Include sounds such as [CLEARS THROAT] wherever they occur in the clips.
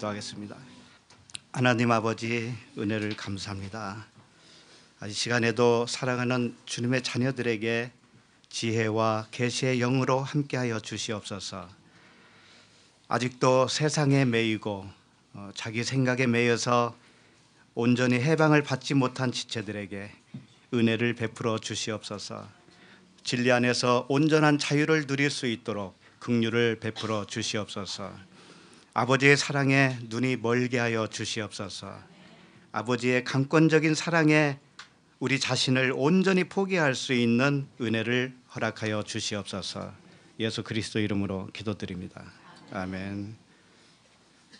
기도하겠습니다. 하나님 아버지 은혜를 감사합니다. 이 시간에도 사랑하는 주님의 자녀들에게 지혜와 계시의 영으로 함께하여 주시옵소서. 아직도 세상에 매이고 어, 자기 생각에 매여서 온전히 해방을 받지 못한 지체들에게 은혜를 베풀어 주시옵소서. 진리 안에서 온전한 자유를 누릴 수 있도록 긍휼을 베풀어 주시옵소서. 아버지의 사랑에 눈이 멀게 하여 주시옵소서. 아버지의 강권적인 사랑에 우리 자신을 온전히 포기할 수 있는 은혜를 허락하여 주시옵소서. 예수 그리스도 이름으로 기도드립니다. 아멘.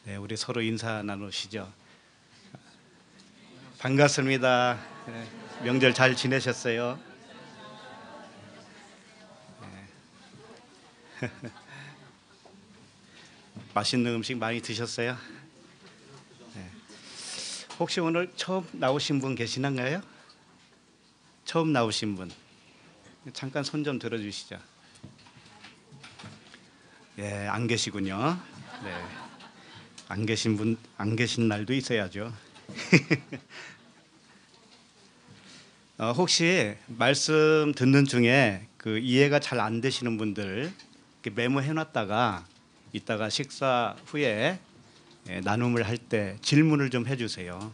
네, 우리 서로 인사 나누시죠. 반갑습니다. 네, 명절 잘 지내셨어요? 네. [LAUGHS] 맛있는 음식 많이 드셨어요? 네. 혹시 오늘 처음 나오신 분 계시는가요? 처음 나오신 분 잠깐 손 좀 들어주시죠. 예, 안 계시군요. 네. 안 계신 분, 안 계신 날도 있어야죠. [LAUGHS] 어, 혹시 말씀 듣는 중에 그 이해가 잘 안 되시는 분들 메모해놨다가 이따가 식사 후에 예, 나눔을 할 때 질문을 좀 해주세요.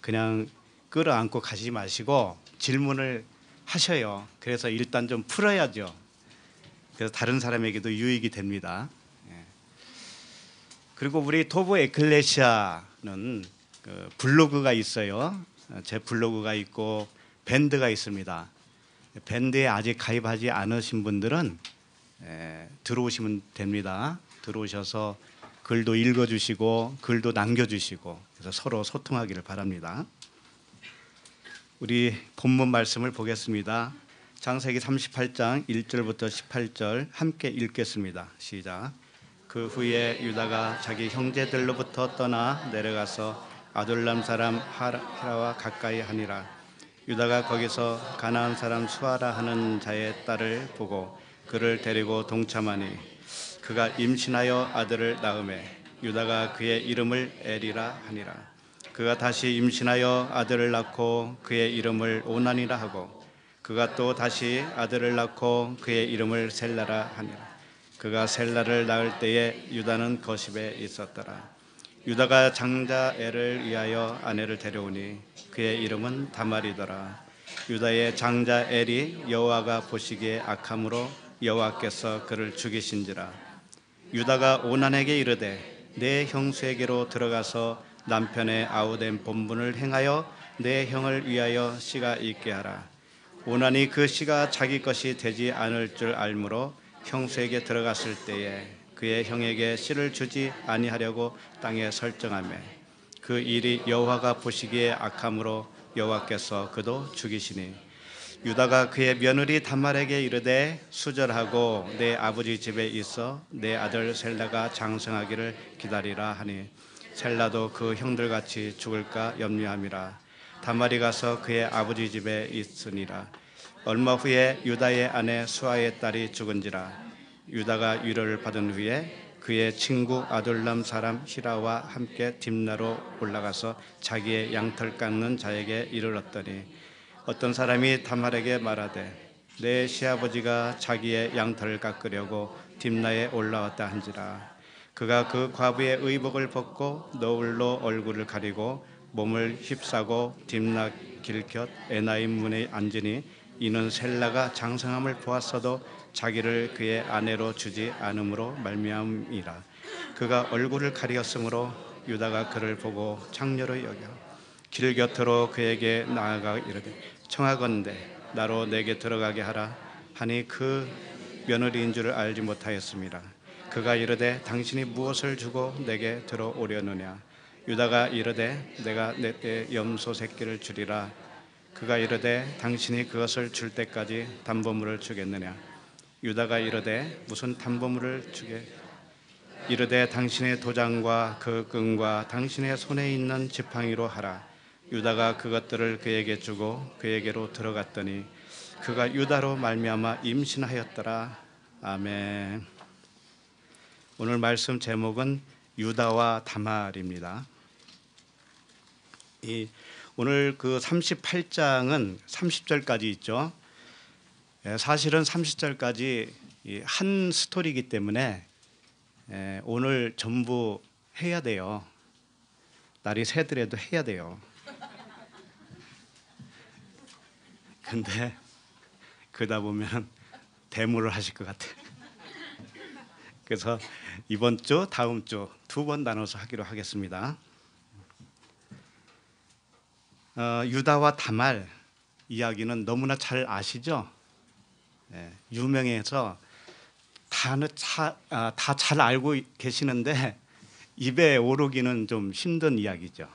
그냥 끌어안고 가지 마시고 질문을 하셔요. 그래서 일단 좀 풀어야죠. 그래서 다른 사람에게도 유익이 됩니다. 예. 그리고 우리 토브 에클레시아는 그 블로그가 있어요. 제 블로그가 있고 밴드가 있습니다. 밴드에 아직 가입하지 않으신 분들은 예, 들어오시면 됩니다. 들어오셔서 글도 읽어주시고 글도 남겨주시고 그래서 서로 소통하기를 바랍니다. 우리 본문 말씀을 보겠습니다. 장세기 38장 1절부터 18절 함께 읽겠습니다. 시작. 그 후에 유다가 자기 형제들로부터 떠나 내려가서 아둘람 사람 하라와 가까이 하니라. 유다가 거기서 가나안 사람 수아라 하는 자의 딸을 보고 그를 데리고 동참하니 그가 임신하여 아들을 낳음에 유다가 그의 이름을 엘이라 하니라 그가 다시 임신하여 아들을 낳고 그의 이름을 오난이라 하고 그가 또 다시 아들을 낳고 그의 이름을 셀라라 하니라 그가 셀라를 낳을 때에 유다는 거십에 있었더라 유다가 장자 엘을 위하여 아내를 데려오니 그의 이름은 다말이더라 유다의 장자 엘이 여호와가 보시기에 악함으로 여호와께서 그를 죽이신지라 유다가 오난에게 이르되 내 형수에게로 들어가서 남편의 아우된 본분을 행하여 내 형을 위하여 씨가 있게 하라. 오난이 그 씨가 자기 것이 되지 않을 줄 알므로 형수에게 들어갔을 때에 그의 형에게 씨를 주지 아니하려고 땅에 설정하며 그 일이 여호와가 보시기에 악함으로 여호와께서 그도 죽이시니 유다가 그의 며느리 단말에게 이르되 수절하고 내 아버지 집에 있어 내 아들 셀라가 장성하기를 기다리라 하니 셀라도 그 형들같이 죽을까 염려함이라 단말이 가서 그의 아버지 집에 있으니라 얼마 후에 유다의 아내 수아의 딸이 죽은지라 유다가 위로를 받은 후에 그의 친구 아들람 사람 히라와 함께 딥나로 올라가서 자기의 양털 깎는 자에게 이르렀더니 어떤 사람이 다말에게 말하되 내 시아버지가 자기의 양털을 깎으려고 딥나에 올라왔다 한지라 그가 그 과부의 의복을 벗고 너울로 얼굴을 가리고 몸을 휩싸고 딥나 길곁 에나임 문에 앉으니 이는 셀라가 장성함을 보았어도 자기를 그의 아내로 주지 않음으로 말미암이라 그가 얼굴을 가리었으므로 유다가 그를 보고 창녀로 여겨 길 곁으로 그에게 나아가 이르되 청하건대 나로 내게 들어가게 하라 하니 그 며느리인 줄을 알지 못하였습니다. 그가 이르되 당신이 무엇을 주고 내게 들어오려느냐 유다가 이르되 내가 내 염소 새끼를 주리라 그가 이르되 당신이 그것을 줄 때까지 담보물을 주겠느냐 유다가 이르되 무슨 담보물을 주게 이르되 당신의 도장과 그 끈과 당신의 손에 있는 지팡이로 하라 유다가 그것들을 그에게 주고 그에게로 들어갔더니 그가 유다로 말미암아 임신하였더라. 아멘. 오늘 말씀 제목은 유다와 다말입니다. 이 오늘 그 38장은 30절까지 있죠. 예, 사실은 30절까지 한 스토리이기 때문에 예, 오늘 전부 해야 돼요. 날이 새더라도 해야 돼요. 근데 그러다 보면 대모를 하실 것 같아. 요 그래서 이번 주, 다음 주 두 번 나눠서 하기로 하겠습니다. 어, 유다와 다말 이야기는 너무나 잘 아시죠? 예, 유명해서 다는 아, 다잘 알고 계시는데 입에 오르기는 좀 힘든 이야기죠.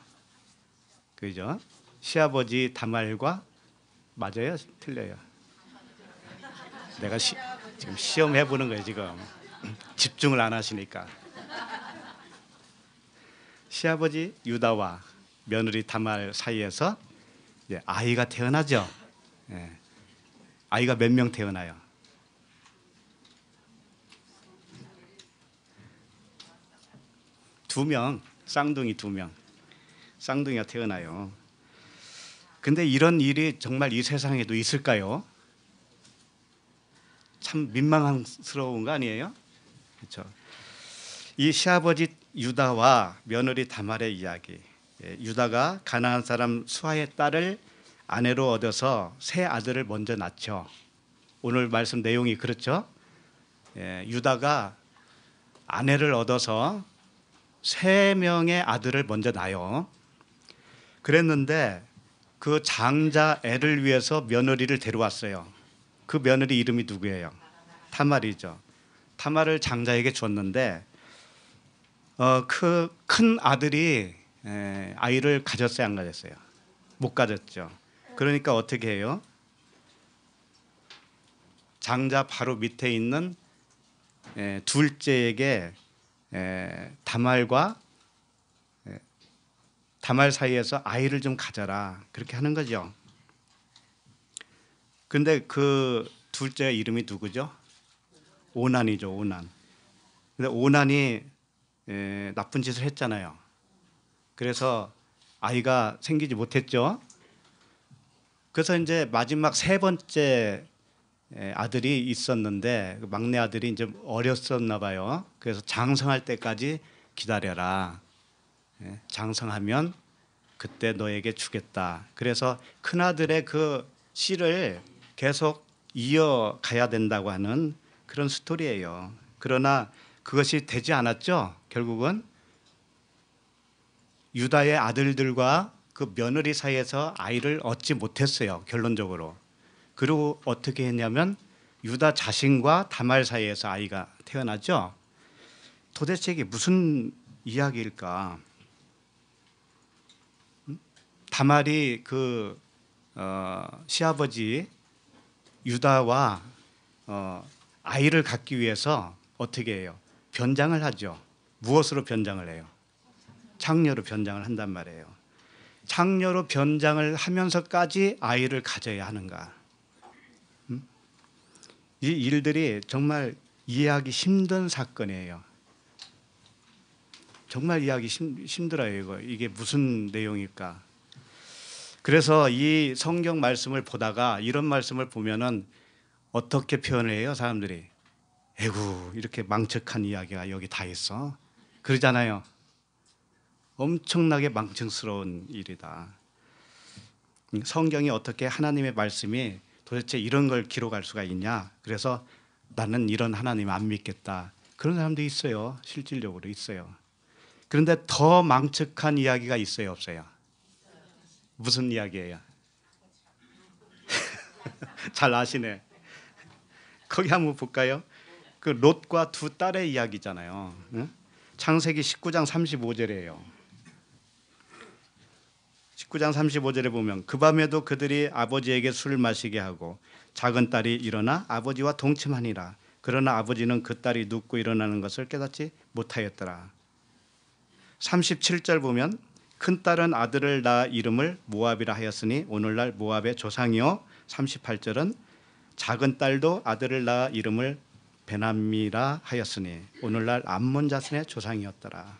그죠? 시아버지 다말과 맞아요? 틀려요? 내가 시, 지금 시험해 보는 거예요 지금 [CLEARS THROAT] 집중을 안 하시니까 시아버지 유다와 며느리 다말 사이에서 아이가 태어나죠. 예. 아이가 몇 명 태어나요? 두 명, 쌍둥이 두 명, 쌍둥이가 태어나요. 근데 이런 일이 정말 이 세상에도 있을까요? 참 민망스러운 거 아니에요? 그렇죠. 이 시아버지 유다와 며느리 다말의 이야기. 예, 유다가 가나안 사람 수아의 딸을 아내로 얻어서 세 아들을 먼저 낳죠. 오늘 말씀 내용이 그렇죠. 예, 유다가 아내를 얻어서 세 명의 아들을 먼저 낳아요. 그랬는데 그 장자 애를 위해서 며느리를 데려왔어요. 그 며느리 이름이 누구예요? 타말이죠. 타말을 장자에게 줬는데 어, 그 큰 아들이 에, 아이를 가졌어요, 안 가졌어요? 못 가졌죠. 그러니까 어떻게 해요? 장자 바로 밑에 있는 에, 둘째에게 에, 다말과 다말 사이에서 아이를 좀 가져라 그렇게 하는 거죠. 근데 그 둘째 이름이 누구죠? 오난이죠, 오난. 근데 오난이 에, 나쁜 짓을 했잖아요. 그래서 아이가 생기지 못했죠. 그래서 이제 마지막 세 번째 아들이 있었는데 그 막내 아들이 이제 어렸었나 봐요. 그래서 장성할 때까지 기다려라. 예, 장성하면 그때 너에게 주겠다. 그래서 큰아들의 그 씨를 계속 이어가야 된다고 하는 그런 스토리예요. 그러나 그것이 되지 않았죠. 결국은 유다의 아들들과 그 며느리 사이에서 아이를 얻지 못했어요. 결론적으로. 그리고 어떻게 했냐면 유다 자신과 다말 사이에서 아이가 태어나죠. 도대체 이게 무슨 이야기일까? 다말이 그 어, 시아버지 유다와 어, 아이를 갖기 위해서 어떻게 해요? 변장을 하죠. 무엇으로 변장을 해요? 창녀로 변장을 한단 말이에요. 창녀로 변장을 하면서까지 아이를 가져야 하는가? 음? 이 일들이 정말 이해하기 힘든 사건이에요. 정말 이해하기 힘, 힘들어요. 이거 이게 무슨 내용일까? 그래서 이 성경 말씀을 보다가 이런 말씀을 보면은 어떻게 표현을 해요, 사람들이? 에구, 이렇게 망측한 이야기가 여기 다 있어. 그러잖아요. 엄청나게 망증스러운 일이다. 성경이 어떻게 하나님의 말씀이 도대체 이런 걸 기록할 수가 있냐? 그래서 나는 이런 하나님 안 믿겠다. 그런 사람도 있어요. 실질적으로 있어요. 그런데 더 망측한 이야기가 있어요, 없어요? 무슨 이야기예요? [LAUGHS] 잘 아시네. 거기 한번 볼까요? 그 롯과 두 딸의 이야기잖아요. 응? 창세기 19장 35절이에요. 19장 35절에 보면 그 밤에도 그들이 아버지에게 술을 마시게 하고 작은 딸이 일어나 아버지와 동침하니라. 그러나 아버지는 그 딸이 눕고 일어나는 것을 깨닫지 못하였더라. 37절 보면 큰 딸은 아들을 낳아 이름을 모압이라 하였으니 오늘날 모압의 조상이요 38절은 작은 딸도 아들을 낳아 이름을 베남미라 하였으니 오늘날 암몬 자손의 조상이었더라.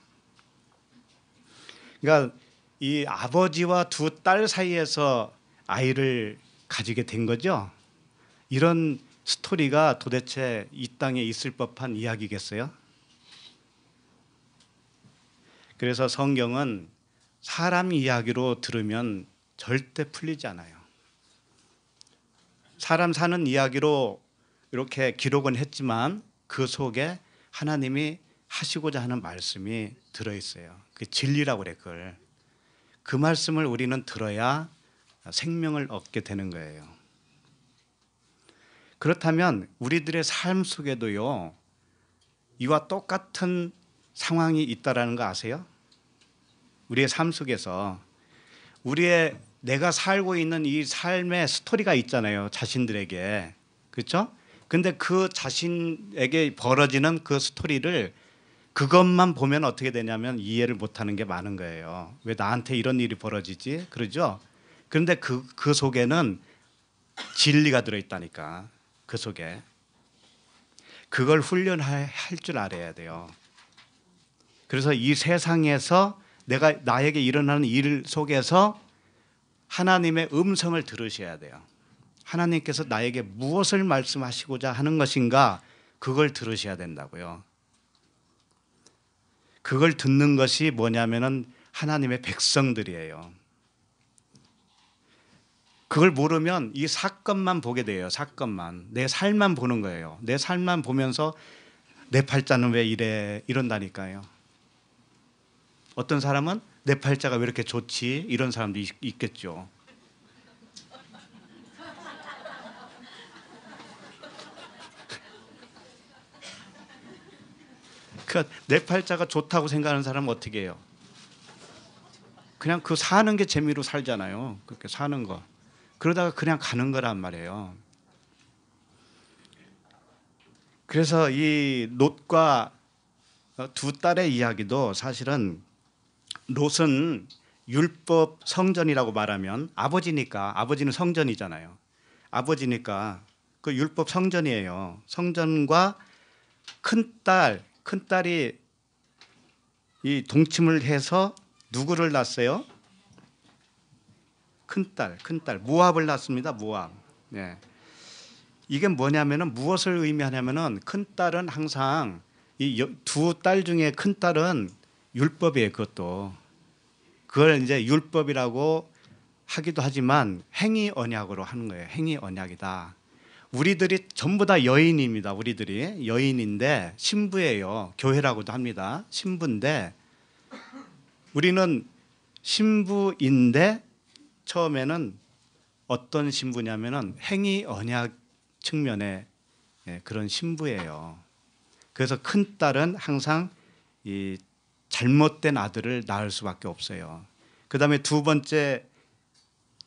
그러니까 이 아버지와 두 딸 사이에서 아이를 가지게 된 거죠. 이런 스토리가 도대체 이 땅에 있을 법한 이야기겠어요? 그래서 성경은 사람 이야기로 들으면 절대 풀리지 않아요. 사람 사는 이야기로 이렇게 기록은 했지만 그 속에 하나님이 하시고자 하는 말씀이 들어 있어요. 그 진리라고 그래 그걸. 그 말씀을 우리는 들어야 생명을 얻게 되는 거예요. 그렇다면 우리들의 삶 속에도요. 이와 똑같은 상황이 있다라는 거 아세요? 우리의 삶 속에서 우리의 내가 살고 있는 이 삶의 스토리가 있잖아요. 자신들에게. 그렇죠? 근데 그 자신에게 벌어지는 그 스토리를 그것만 보면 어떻게 되냐면 이해를 못하는 게 많은 거예요. 왜 나한테 이런 일이 벌어지지? 그러죠? 그런데 그, 그 속에는 진리가 들어있다니까. 그 속에. 그걸 훈련할 줄 알아야 돼요. 그래서 이 세상에서 내가 나에게 일어나는 일 속에서 하나님의 음성을 들으셔야 돼요. 하나님께서 나에게 무엇을 말씀하시고자 하는 것인가 그걸 들으셔야 된다고요. 그걸 듣는 것이 뭐냐면은 하나님의 백성들이에요. 그걸 모르면 이 사건만 보게 돼요. 사건만 내 삶만 보는 거예요. 내 삶만 보면서 내 팔자는 왜 이래 이런다니까요. 어떤 사람은 내 팔자가 왜 이렇게 좋지? 이런 사람도 있, 있겠죠. [LAUGHS] 그러니까 내 팔자가 좋다고 생각하는 사람은 어떻게 해요? 그냥 그 사는 게 재미로 살잖아요. 그렇게 사는 거. 그러다가 그냥 가는 거란 말이에요. 그래서 이 롯과 두 딸의 이야기도 사실은 롯은 율법 성전이라고 말하면 아버지니까 아버지는 성전이잖아요. 아버지니까 그 율법 성전이에요. 성전과 큰딸, 큰딸이 이 동침을 해서 누구를 낳았어요? 큰딸, 큰딸 무압을 낳습니다. 무압 네. 이게 뭐냐면은 무엇을 의미하냐면은 큰딸은 항상 이 두 딸 중에 큰딸은 율법이에요. 그것도 그걸 이제 율법이라고 하기도 하지만 행위 언약으로 하는 거예요. 행위 언약이다. 우리들이 전부 다 여인입니다. 우리들이 여인인데 신부예요. 교회라고도 합니다. 신부인데 우리는 신부인데 처음에는 어떤 신부냐면은 행위 언약 측면에 예, 그런 신부예요. 그래서 큰 딸은 항상 이 잘못된 아들을 낳을 수밖에 없어요. 그 다음에 두 번째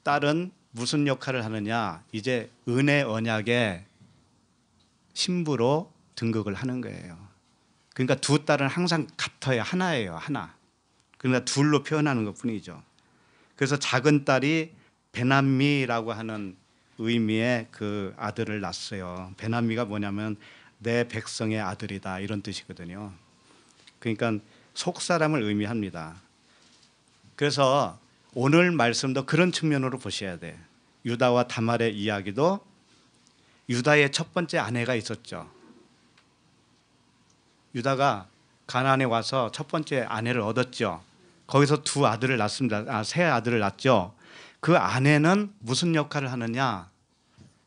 딸은 무슨 역할을 하느냐? 이제 은혜 언약의 신부로 등극을 하는 거예요. 그러니까 두 딸은 항상 같아요. 하나예요. 하나. 그러니까 둘로 표현하는 것 뿐이죠. 그래서 작은 딸이 베남미라고 하는 의미의 그 아들을 낳았어요. 베남미가 뭐냐면 내 백성의 아들이다 이런 뜻이거든요. 그러니까 속사람을 의미합니다. 그래서 오늘 말씀도 그런 측면으로 보셔야 돼. 유다와 다말의 이야기도 유다의 첫 번째 아내가 있었죠. 유다가 가나안에 와서 첫 번째 아내를 얻었죠. 거기서 두 아들을 낳습니다. 아, 세 아들을 낳죠. 그 아내는 무슨 역할을 하느냐?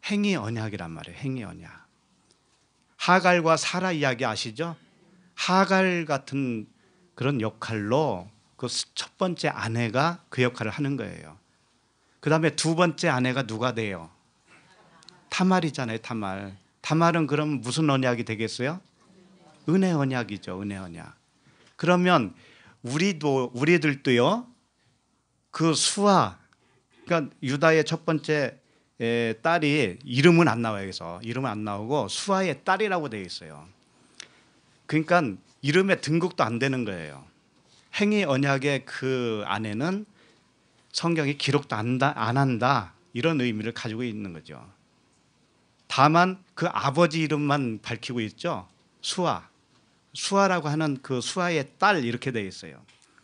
행위 언약이란 말이에요. 행위 언약. 하갈과 사라 이야기 아시죠? 하갈 같은 그런 역할로 그 첫 번째 아내가 그 역할을 하는 거예요. 그 다음에 두 번째 아내가 누가 돼요? 타말이잖아요, 타말. 타말은 그럼 무슨 언약이 되겠어요? 은혜 언약이죠, 은혜 언약. 그러면 우리도 우리들도요. 그 수아, 그러니까 유다의 첫 번째 딸이 이름은 안 나와요. 그래서 이름은 안 나오고 수아의 딸이라고 되어 있어요. 그러니까 이름에 등극도 안 되는 거예요. 행위 언약의 그 안에는 성경이 기록도 안, 안 한다 이런 의미를 가지고 있는 거죠. 다만 그 아버지 이름만 밝히고 있죠. 수아. 수아라고 하는 그 수아의 딸 이렇게 되어 있어요.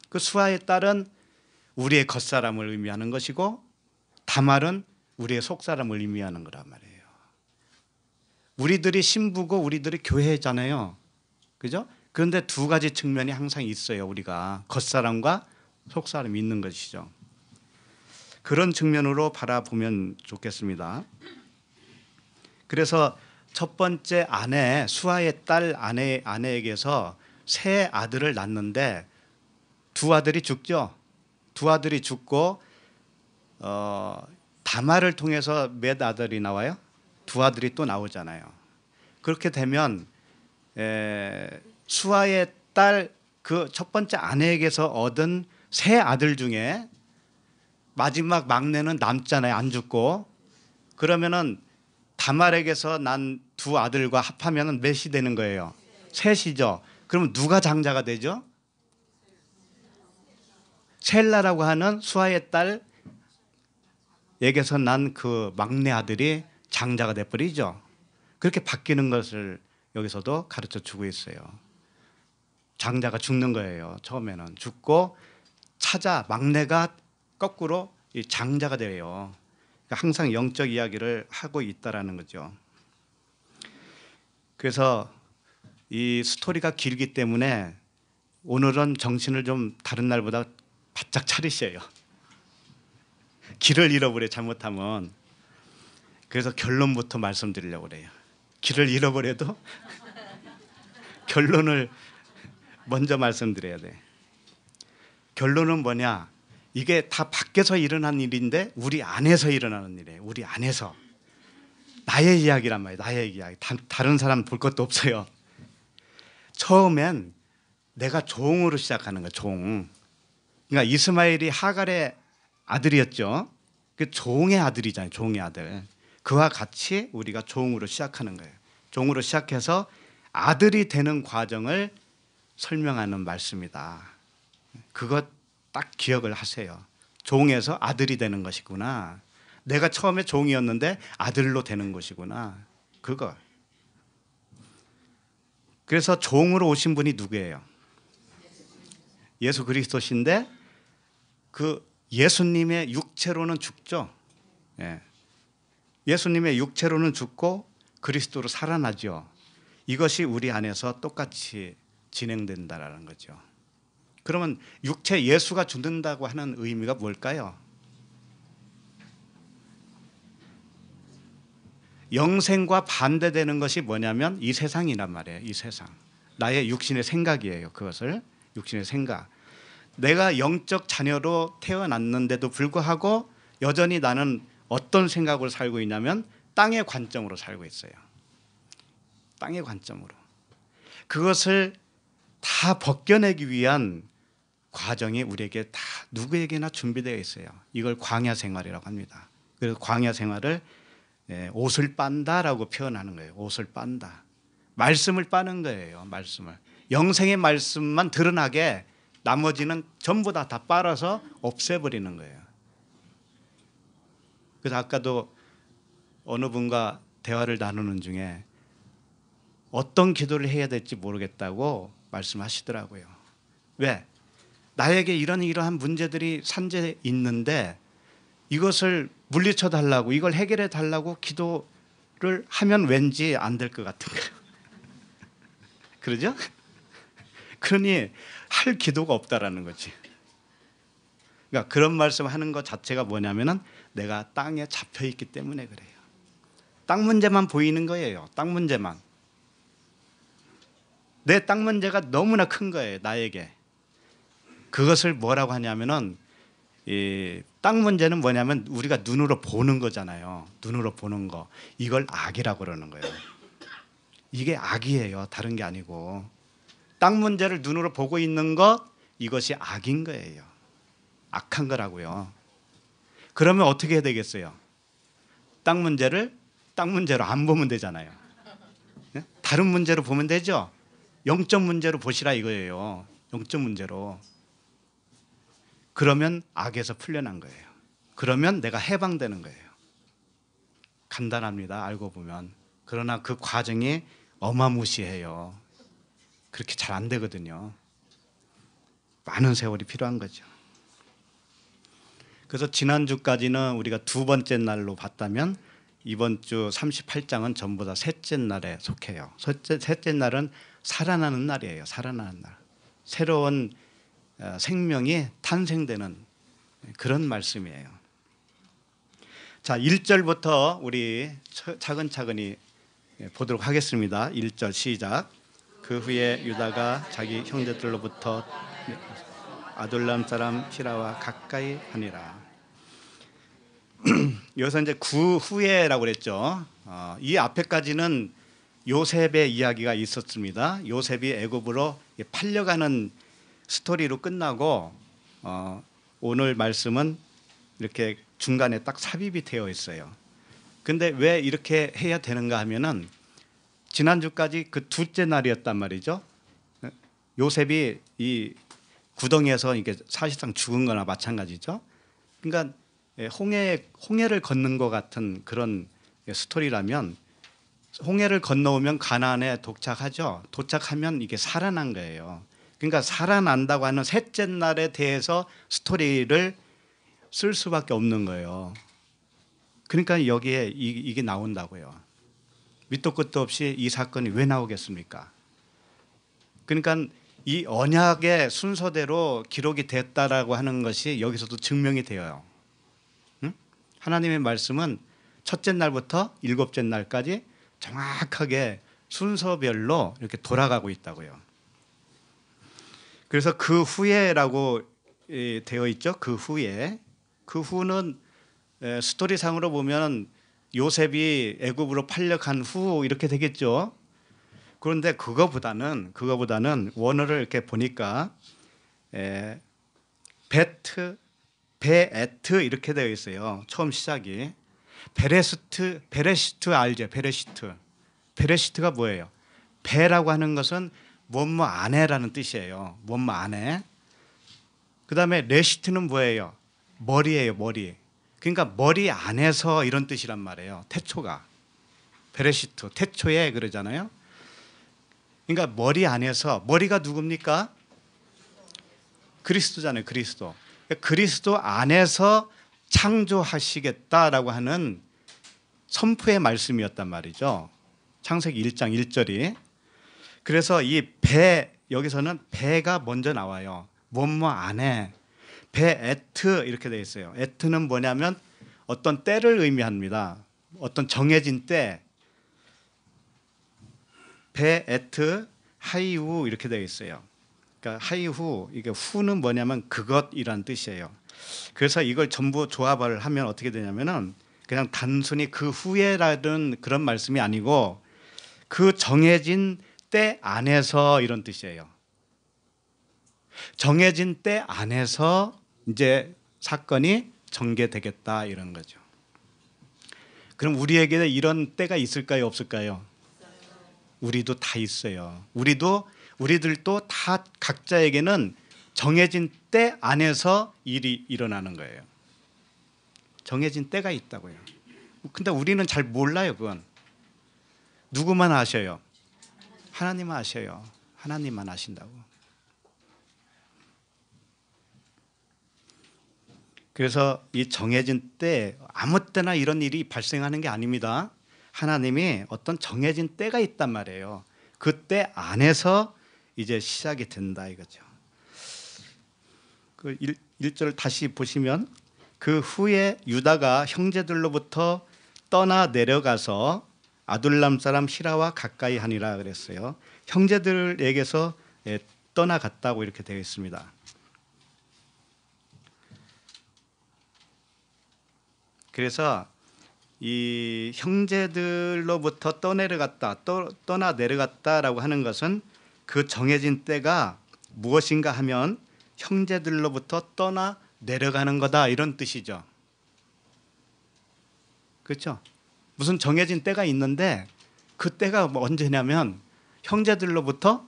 그 수아의 딸은 우리의 겉사람을 의미하는 것이고 다말은 우리의 속사람을 의미하는 거란 말이에요. 우리들이 신부고 우리들이 교회잖아요. 그죠? 그런데 두 가지 측면이 항상 있어요. 우리가 겉사람과 속사람이 있는 것이죠. 그런 측면으로 바라보면 좋겠습니다. 그래서 첫 번째 아내 수아의 딸 아내 아내에게서 세 아들을 낳는데 두 아들이 죽죠. 두 아들이 죽고 어, 다마를 통해서 몇 아들이 나와요? 두 아들이 또 나오잖아요. 그렇게 되면 에, 수아의 딸 그 첫 번째 아내에게서 얻은 세 아들 중에 마지막 막내는 남잖아요. 안 죽고. 그러면은 다말에게서 난 두 아들과 합하면 은 몇이 되는 거예요? 셋이죠. 그러면 누가 장자가 되죠? 셀라라고 하는 수아의 딸에게서 난 그 막내 아들이 장자가 돼버리죠. 그렇게 바뀌는 것을 여기서도 가르쳐 주고 있어요. 장자가 죽는 거예요. 처음에는 죽고 찾아 막내가 거꾸로 장자가 돼요. 그러니까 항상 영적 이야기를 하고 있다라는 거죠. 그래서 이 스토리가 길기 때문에 오늘은 정신을 좀 다른 날보다 바짝 차리셔요. 길을 잃어버려 잘못하면 그래서 결론부터 말씀드리려고 그래요. 길을 잃어버려도 [LAUGHS] 결론을 먼저 말씀드려야 돼. 결론은 뭐냐? 이게 다 밖에서 일어난 일인데 우리 안에서 일어나는 일이에요. 우리 안에서 나의 이야기란 말이에요. 나의 이야기. 다, 른 사람 볼 것도 없어요. 처음엔 내가 종으로 시작하는 거야. 종. 그러니까 이스마엘이 하갈의 아들이었죠. 그 종의 아들이잖아요. 종의 아들. 그와 같이 우리가 종으로 시작하는 거예요. 종으로 시작해서 아들이 되는 과정을 설명하는 말씀이다. 그것 딱 기억을 하세요. 종에서 아들이 되는 것이구나. 내가 처음에 종이었는데 아들로 되는 것이구나. 그거. 그래서 종으로 오신 분이 누구예요? 예수 그리스도신데 그 예수님의 육체로는 죽죠. 예. 예수님의 육체로는 죽고 그리스도로 살아나죠. 이것이 우리 안에서 똑같이 진행된다라는 거죠. 그러면 육체 예수가 죽는다고 하는 의미가 뭘까요? 영생과 반대되는 것이 뭐냐면 이 세상이란 말이에요. 이 세상. 나의 육신의 생각이에요. 그것을 육신의 생각. 내가 영적 자녀로 태어났는데도 불구하고 여전히 나는 어떤 생각으 살고 있냐면 땅의 관점으로 살고 있어요. 땅의 관점으로. 그것을 다 벗겨내기 위한 과정이 우리에게 다 누구에게나 준비되어 있어요. 이걸 광야 생활이라고 합니다. 그래서 광야 생활을 예, 옷을 빤다라고 표현하는 거예요. 옷을 빤다. 말씀을 빠는 거예요. 말씀을. 영생의 말씀만 드러나게 나머지는 전부 다 다 빨아서 없애버리는 거예요. 그래서 아까도 어느 분과 대화를 나누는 중에 어떤 기도를 해야 될지 모르겠다고 말씀하시더라고요. 왜? 나에게 이런 이러한 문제들이 산재 있는데 이것을 물리쳐 달라고 이걸 해결해 달라고 기도를 하면 왠지 안 될 것 같은 거예요. [LAUGHS] 그러죠? 그러니 할 기도가 없다라는 거지. 그러니까 그런 말씀하는 것 자체가 뭐냐면은 내가 땅에 잡혀 있기 때문에 그래요. 땅 문제만 보이는 거예요. 땅 문제만. 내땅 문제가 너무나 큰 거예요. 나에게. 그것을 뭐라고 하냐면은 이 땅 문제는 뭐냐면 우리가 눈으로 보는 거잖아요. 눈으로 보는 거. 이걸 악이라고 그러는 거예요. 이게 악이에요. 다른 게 아니고. 땅 문제를 눈으로 보고 있는 것 이것이 악인 거예요. 악한 거라고요. 그러면 어떻게 해야 되겠어요? 땅 문제를 땅 문제로 안 보면 되잖아요. 네? 다른 문제로 보면 되죠. 영점 문제로 보시라 이거예요. 영점 문제로. 그러면 악에서 풀려난 거예요. 그러면 내가 해방되는 거예요. 간단합니다. 알고 보면. 그러나 그 과정이 어마무시해요. 그렇게 잘 안 되거든요. 많은 세월이 필요한 거죠. 그래서 지난주까지는 우리가 두 번째 날로 봤다면 이번 주 38장은 전부 다 셋째 날에 속해요. 셋째, 셋째 날은 살아나는 날이에요. 살아나는 날. 새로운 어, 생명이 탄생되는 그런 말씀이에요. 자, 1절부터 우리 차근차근히 예, 보도록 하겠습니다. 1절 시작. 그 후에 유다가 자기 형제들로부터 아둘람 사람 히라와 가까이 하니라. [CLEARS THROAT] 여기서 이제 그 후에라고 그랬죠. 어, 이 앞에까지는 요셉의 이야기가 있었습니다. 요셉이 애굽으로 팔려가는 스토리로 끝나고 어, 오늘 말씀은 이렇게 중간에 딱 삽입이 되어 있어요. 근데 왜 이렇게 해야 되는가 하면은 지난주까지 그 둘째 날이었단 말이죠. 요셉이 이 구덩이에서 이게 사실상 죽은 거나 마찬가지죠. 그러니까 예, 홍해 홍해를 걷는 것 같은 그런 스토리라면 홍해를 건너오면 가나안에 도착하죠. 도착하면 이게 살아난 거예요. 그러니까 살아난다고 하는 셋째 날에 대해서 스토리를 쓸 수밖에 없는 거예요. 그러니까 여기에 이, 이게 나온다고요. 밑도 끝도 없이 이 사건이 왜 나오겠습니까? 그러니까 이 언약의 순서대로 기록이 됐다라고 하는 것이 여기서도 증명이 되어요. 응? 하나님의 말씀은 첫째 날부터 일곱째 날까지 정확하게 순서별로 이렇게 돌아가고 있다고요. 그래서 그 후에라고 되어 있죠. 그 후에 그 후는 스토리상으로 보면 요셉이 애굽으로 팔려간 후 이렇게 되겠죠. 그런데 그거보다는 그거보다는 원어를 이렇게 보니까 베트 베에트 이렇게 되어 있어요. 처음 시작이 베레스트 베레시트 알죠? 베레시트 베레시트가 뭐예요? 배라고 하는 것은 뭐뭐 안해라는 뜻이에요. 뭐뭐 안해. 그다음에 레시트는 뭐예요? 머리예요, 머리. 그러니까 머리 안에서 이런 뜻이란 말이에요. 태초가 베레시트 태초에 그러잖아요. 그러니까 머리 안에서 머리가 누굽니까? 그리스도잖아요. 그리스도. 그러니까 그리스도 안에서 창조하시겠다라고 하는 선포의 말씀이었단 말이죠. 창세기 1장 1절이. 그래서 이 배 여기서는 배가 먼저 나와요. 뭐뭐 안에 배 에트 이렇게 되어 있어요. 에트는 뭐냐면 어떤 때를 의미합니다. 어떤 정해진 때. 배 에트 하이우 이렇게 되어 있어요. 그러니까 하이후 이게 후는 뭐냐면 그것이란 뜻이에요. 그래서 이걸 전부 조합을 하면 어떻게 되냐면은 그냥 단순히 그 후에라는 그런 말씀이 아니고 그 정해진 때 안에서 이런 뜻이에요. 정해진 때 안에서 이제 사건이 전개되겠다 이런 거죠. 그럼 우리에게 이런 때가 있을까요, 없을까요? 우리도 다 있어요. 우리도 우리들도 다 각자에게는 정해진 때 안에서 일이 일어나는 거예요. 정해진 때가 있다고요. 근데 우리는 잘 몰라요, 그건. 누구만 아셔요? 하나님만 아셔요. 하나님만 아신다고. 그래서 이 정해진 때 아무 때나 이런 일이 발생하는 게 아닙니다. 하나님이 어떤 정해진 때가 있단 말이에요. 그때 안에서 이제 시작이 된다 이거죠. 그 1, 1절을 다시 보시면 그 후에 유다가 형제들로부터 떠나 내려가서 아둘람 사람 히라와 가까이 하니라 그랬어요. 형제들에게서 예, 떠나갔다고 이렇게 되어 있습니다. 그래서 이 형제들로부터 떠내려갔다, 떠, 떠나 내려갔다라고 하는 것은 그 정해진 때가 무엇인가 하면 형제들로부터 떠나 내려가는 거다 이런 뜻이죠. 그렇죠? 무슨 정해진 때가 있는데 그 때가 뭐 언제냐면 형제들로부터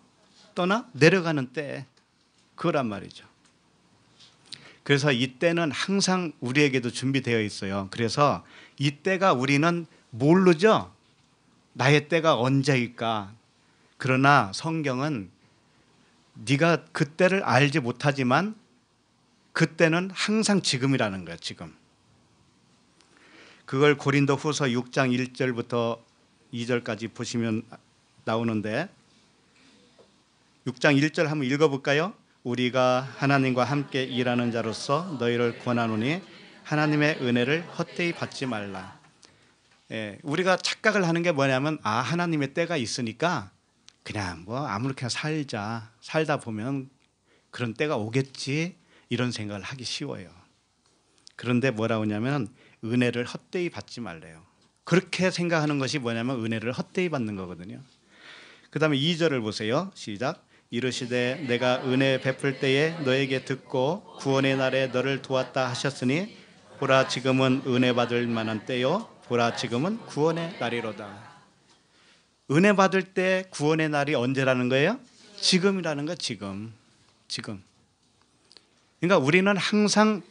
떠나 내려가는 때 그거란 말이죠. 그래서 이때는 항상 우리에게도 준비되어 있어요. 그래서 이때가 우리는 모르죠. 나의 때가 언제일까? 그러나 성경은 네가 그때를 알지 못하지만 그때는 항상 지금이라는 거야 지금 그걸 고린도 후서 6장 1절부터 2절까지 보시면 나오는데 6장 1절 한번 읽어볼까요? 우리가 하나님과 함께 일하는 자로서 너희를 권하노니 하나님의 은혜를 헛되이 받지 말라. 예, 우리가 착각을 하는 게 뭐냐면 아 하나님의 때가 있으니까 그냥 뭐 아무렇게나 살자 살다 보면 그런 때가 오겠지 이런 생각을 하기 쉬워요. 그런데 뭐라고 하냐면 은혜를 헛되이 받지 말래요. 그렇게 생각하는 것이 뭐냐면 은혜를 헛되이 받는 거거든요. 그다음에 2절을 보세요. 시작. 이르시되 내가 은혜 베풀 때에 너에게 듣고 구원의 날에 너를 도왔다 하셨으니 보라 지금은 은혜 받을 만한 때요 보라 지금은 구원의 날이로다. 은혜 받을 때 구원의 날이 언제라는 거예요? 지금이라는 거 지금. 지금. 그러니까 우리는 항상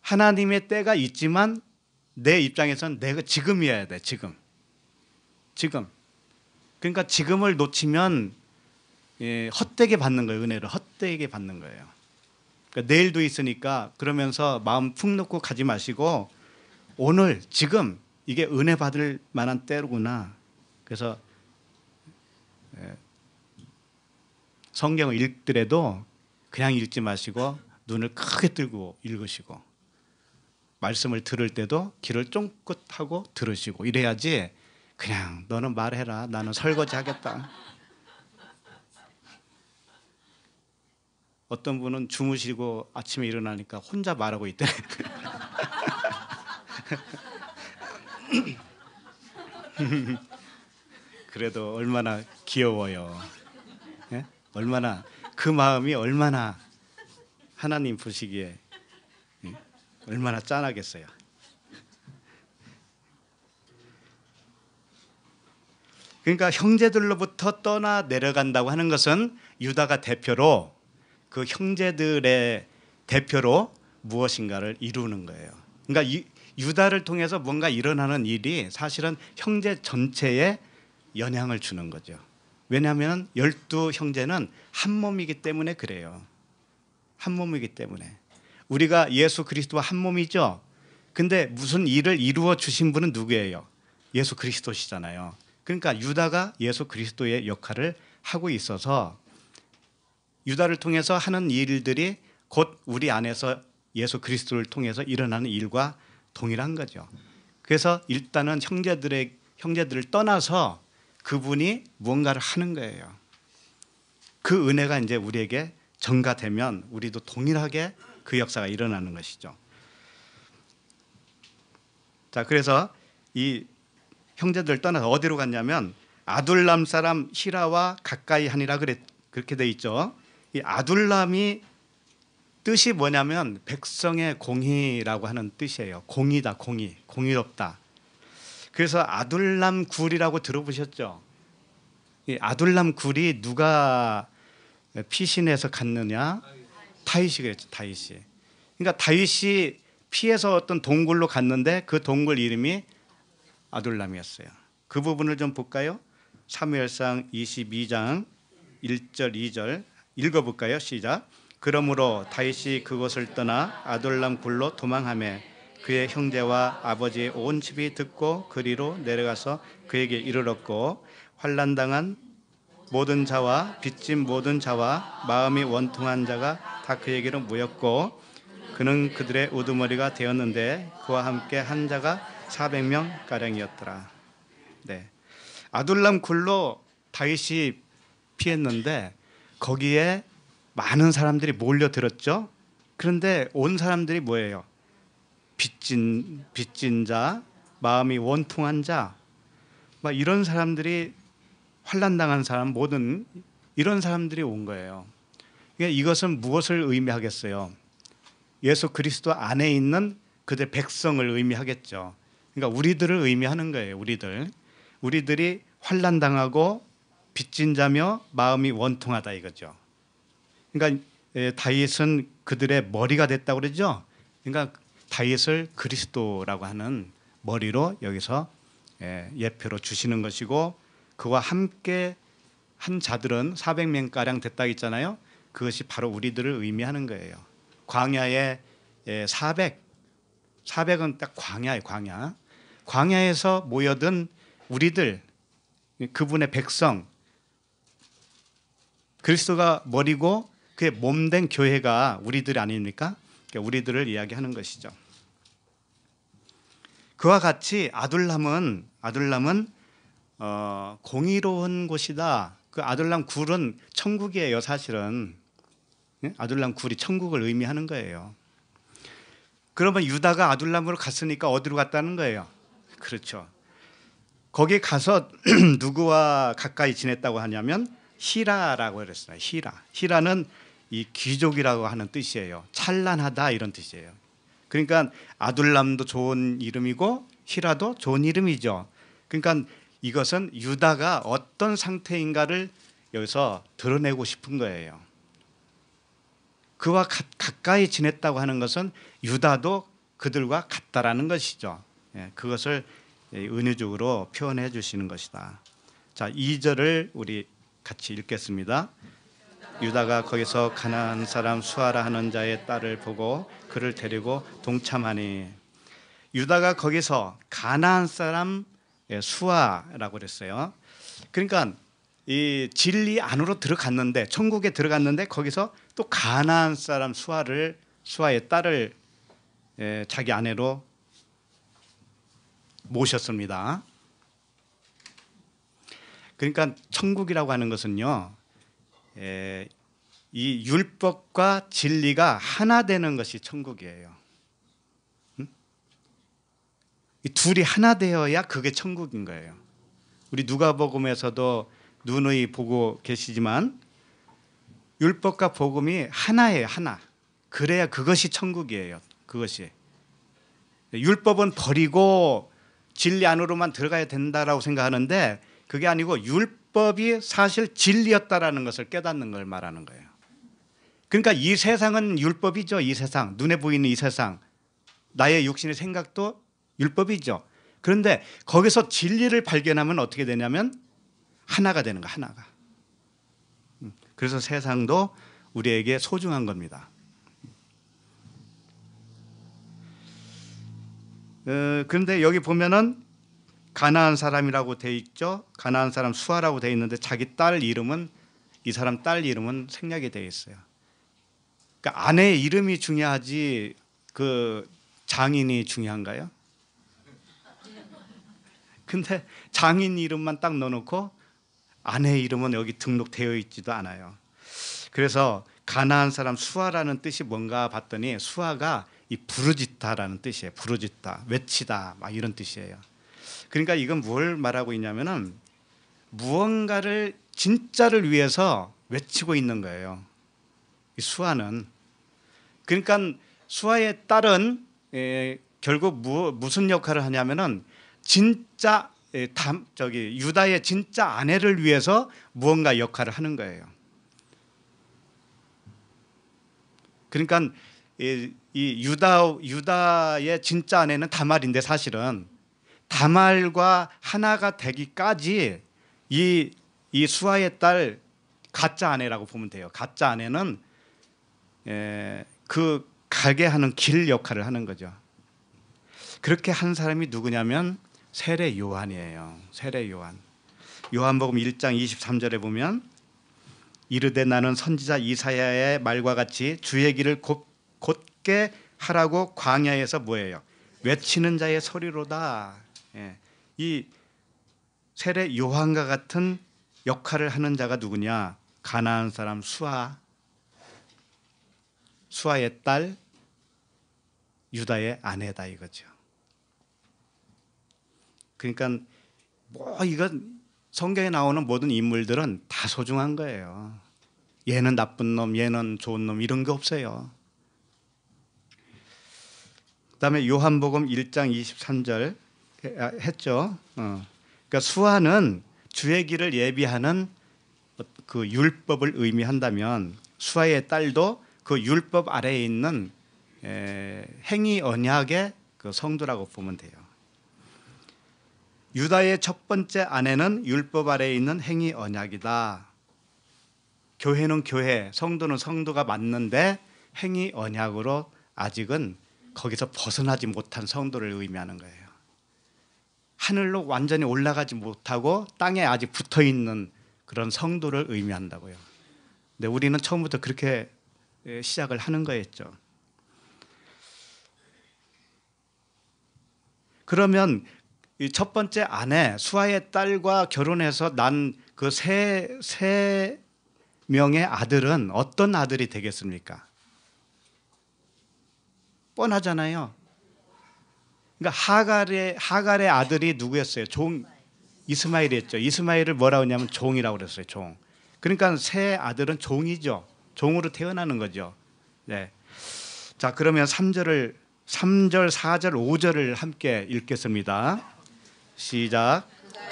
하나님의 때가 있지만 내 입장에선 내가 지금이어야 돼. 지금. 지금. 그러니까 지금을 놓치면 예, 헛되게 받는 거예요. 은혜를 헛되게 받는 거예요. 그러니까 내일도 있으니까 그러면서 마음 푹 놓고 가지 마시고 오늘 지금 이게 은혜 받을 만한 때로구나. 그래서 예, 성경을 읽더라도 그냥 읽지 마시고 눈을 크게 뜨고 읽으시고 말씀을 들을 때도 귀를 쫑긋하고 들으시고 이래야지 그냥 너는 말해라 나는 설거지 하겠다 어떤 분은 주무시고 아침에 일어나니까 혼자 말하고 있대 [LAUGHS] 그래도 얼마나 귀여워요. 예? 얼마나 그 마음이 얼마나 하나님 보시기에 예? 얼마나 짠하겠어요. 그러니까 형제들로부터 떠나 내려간다고 하는 것은 유다가 대표로 그 형제들의 대표로 무엇인가를 이루는 거예요. 그러니까 유다를 통해서 뭔가 일어나는 일이 사실은 형제 전체의 연향을 주는 거죠. 왜냐하면 열두 형제는 한 몸이기 때문에 그래요. 한 몸이기 때문에 우리가 예수 그리스도와 한 몸이죠. 근데 무슨 일을 이루어 주신 분은 누구예요? 예수 그리스도시잖아요. 그러니까 유다가 예수 그리스도의 역할을 하고 있어서 유다를 통해서 하는 일들이 곧 우리 안에서 예수 그리스도를 통해서 일어나는 일과 동일한 거죠. 그래서 일단은 형제들의 형제들을 떠나서 그분이 무언가를 하는 거예요. 그 은혜가 이제 우리에게 전가되면 우리도 동일하게 그 역사가 일어나는 것이죠. 자, 그래서 이 형제들 떠나서 어디로 갔냐면 아둘람 사람 히라와 가까이 하니라 그랬 그렇게 돼 있죠. 이 아둘람이 뜻이 뭐냐면 백성의 공의라고 하는 뜻이에요. 공의다, 공의, 공의롭다. 그래서 아둘람 굴이라고 들어보셨죠? 아둘람 굴이 누가 피신해서 갔느냐? 다윗이 그랬죠. 다윗이. 그러니까 다윗이 피해서 어떤 동굴로 갔는데 그 동굴 이름이 아둘람이었어요. 그 부분을 좀 볼까요? 사무상 22장 1절 2절 읽어 볼까요? 시작. 그러므로 다윗이 그곳을 떠나 아둘람 굴로 도망하며 그의 형제와 아버지의 온 집이 듣고 그리로 내려가서 그에게 이르렀고 환란 당한 모든 자와 빚진 모든 자와 마음이 원통한 자가 다 그에게로 모였고 그는 그들의 우두머리가 되었는데 그와 함께 한 자가 400명 가량이었더라. 네. 아둘람 굴로 다윗이 피했는데 거기에 많은 사람들이 몰려들었죠. 그런데 온 사람들이 뭐예요? 빚진 빚진 자, 마음이 원통한 자, 막 이런 사람들이 환란당한 사람 모든 이런 사람들이 온 거예요. 그러니까 이것은 무엇을 의미하겠어요? 예수 그리스도 안에 있는 그들 백성을 의미하겠죠. 그러니까 우리들을 의미하는 거예요. 우리들 우리들이 환란당하고 빚진 자며 마음이 원통하다 이거죠. 그러니까 예, 다윗은 그들의 머리가 됐다고 그러죠. 그러니까 다윗을 그리스도라고 하는 머리로 여기서 예, 예표로 주시는 것이고 그와 함께 한 자들은 400명 가량 됐다 했잖아요. 그것이 바로 우리들을 의미하는 거예요. 광야에 400 예, 400은 딱광야예 광야. 광야에서 모여든 우리들 그분의 백성 그리스도가 머리고 그의 몸된 교회가 우리들 아닙니까? 그러니까 우리들을 이야기하는 것이죠. 그와 같이 아둘람은 아둘람은 어, 공의로운 곳이다. 그 아둘람 굴은 천국이에요, 사실은. 예? 아둘람 굴이 천국을 의미하는 거예요. 그러면 유다가 아둘람으로 갔으니까 어디로 갔다는 거예요? 그렇죠. 거기 가서 [CLEARS THROAT] 누구와 가까이 지냈다고 하냐면 히라라고 그랬어요. 히라. 히라는 이 귀족이라고 하는 뜻이에요. 찬란하다 이런 뜻이에요. 그러니까 아둘람도 좋은 이름이고 히라도 좋은 이름이죠. 그러니까 이것은 유다가 어떤 상태인가를 여기서 드러내고 싶은 거예요. 그와 가, 가까이 지냈다고 하는 것은 유다도 그들과 같다라는 것이죠. 예, 그것을 은유적으로 표현해 주시는 것이다. 자, 2절을 우리 같이 읽겠습니다. 유다가 거기서 가난한 사람 수아라 하는 자의 딸을 보고 그를 데리고 동참하니 유다가 거기서 가난한 사람 예, 수아라고 그랬어요. 그러니까 이 진리 안으로 들어갔는데 천국에 들어갔는데 거기서 또 가나안 사람 수아를 수아의 딸을 예, 자기 아내로 모셨습니다. 그러니까 천국이라고 하는 것은요. 에, 이 율법과 진리가 하나 되는 것이 천국이에요. 음? 이 둘이 하나 되어야 그게 천국인 거예요. 우리 누가복음에서도 누누이 보고 계시지만 율법과 복음이 하나예요, 하나. 그래야 그것이 천국이에요. 그것이 율법은 버리고 진리 안으로만 들어가야 된다라고 생각하는데 그게 아니고 율 율법이 사실 진리였다라는 것을 깨닫는 걸 말하는 거예요. 그러니까 이 세상은 율법이죠. 이 세상 눈에 보이는 이 세상 나의 육신의 생각도 율법이죠. 그런데 거기서 진리를 발견하면 어떻게 되냐면 하나가 되는 거 하나가. 음, 그래서 세상도 우리에게 소중한 겁니다. 어, 그런데 여기 보면은 가난한 사람이라고 돼 있죠. 가난한 사람 수아라고 돼 있는데 자기 딸 이름은 이 사람 딸 이름은 생략이 돼 있어요. 그러니까 아내의 이름이 중요하지 그 장인이 중요한가요? 근데 장인 이름만 딱 넣어놓고 아내 이름은 여기 등록되어 있지도 않아요. 그래서 가난한 사람 수아라는 뜻이 뭔가 봤더니 수아가 이 부르짖다라는 뜻이에요. 부르짖다, 외치다 막 이런 뜻이에요. 그러니까 이건 뭘 말하고 있냐면은 무언가를 진짜를 위해서 외치고 있는 거예요. 이 수화는 그러니까 수화에 따른 에, 결국 무, 무슨 역할을 하냐면은 진짜 에, 담, 저기 유다의 진짜 아내를 위해서 무언가 역할을 하는 거예요. 그러니까 이, 이 유다 유다의 진짜 아내는 다말인데 사실은 다말과 하나가 되기까지 이, 이 수아의 딸 가짜 아내라고 보면 돼요. 가짜 아내는 에, 그 가게 하는 길 역할을 하는 거죠. 그렇게 한 사람이 누구냐면 세례 요한이에요. 세례 요한. 요한복음 1장 23절에 보면 이르되 나는 선지자 이사야의 말과 같이 주의 길을 곧, 곧게 하라고 광야에서 뭐예요? 외치는 자의 소리로다. 예. 이 세례 요한과 같은 역할을 하는 자가 누구냐? 가나안 사람 수아, 수아의 딸 유다의 아내다 이거죠. 그러니까 뭐 이건 성경에 나오는 모든 인물들은 다 소중한 거예요. 얘는 나쁜 놈, 얘는 좋은 놈 이런 게 없어요. 그다음에 요한복음 1장 23절 아, 했죠. 어. 그러니까 수화는 주의 길을 예비하는 그 율법을 의미한다면 수아의 딸도 그 율법 아래에 있는 에, 행위 언약의 그 성도라고 보면 돼요. 유다의 첫 번째 아내는 율법 아래에 있는 행위 언약이다. 교회는 교회, 성도는 성도가 맞는데 행위 언약으로 아직은 거기서 벗어나지 못한 성도를 의미하는 거예요. 하늘로 완전히 올라가지 못하고 땅에 아직 붙어 있는 그런 성도를 의미한다고요. 근데 우리는 처음부터 그렇게 시작을 하는 거였죠. 그러면 이첫 번째 아내 수아의 딸과 결혼해서 난 그세세 명의 아들은 어떤 아들이 되겠습니까? 뻔하잖아요. 그러니까 하갈의 하갈의 아들이 누구였어요? 종 이스마일이었죠. 이스마일을 뭐라고 하냐면 종이라고 그랬어요. 종. 그러니까 새 아들은 종이죠. 종으로 태어나는 거죠. 네. 자, 그러면 3절을 3절, 4절, 5절을 함께 읽겠습니다. 시작.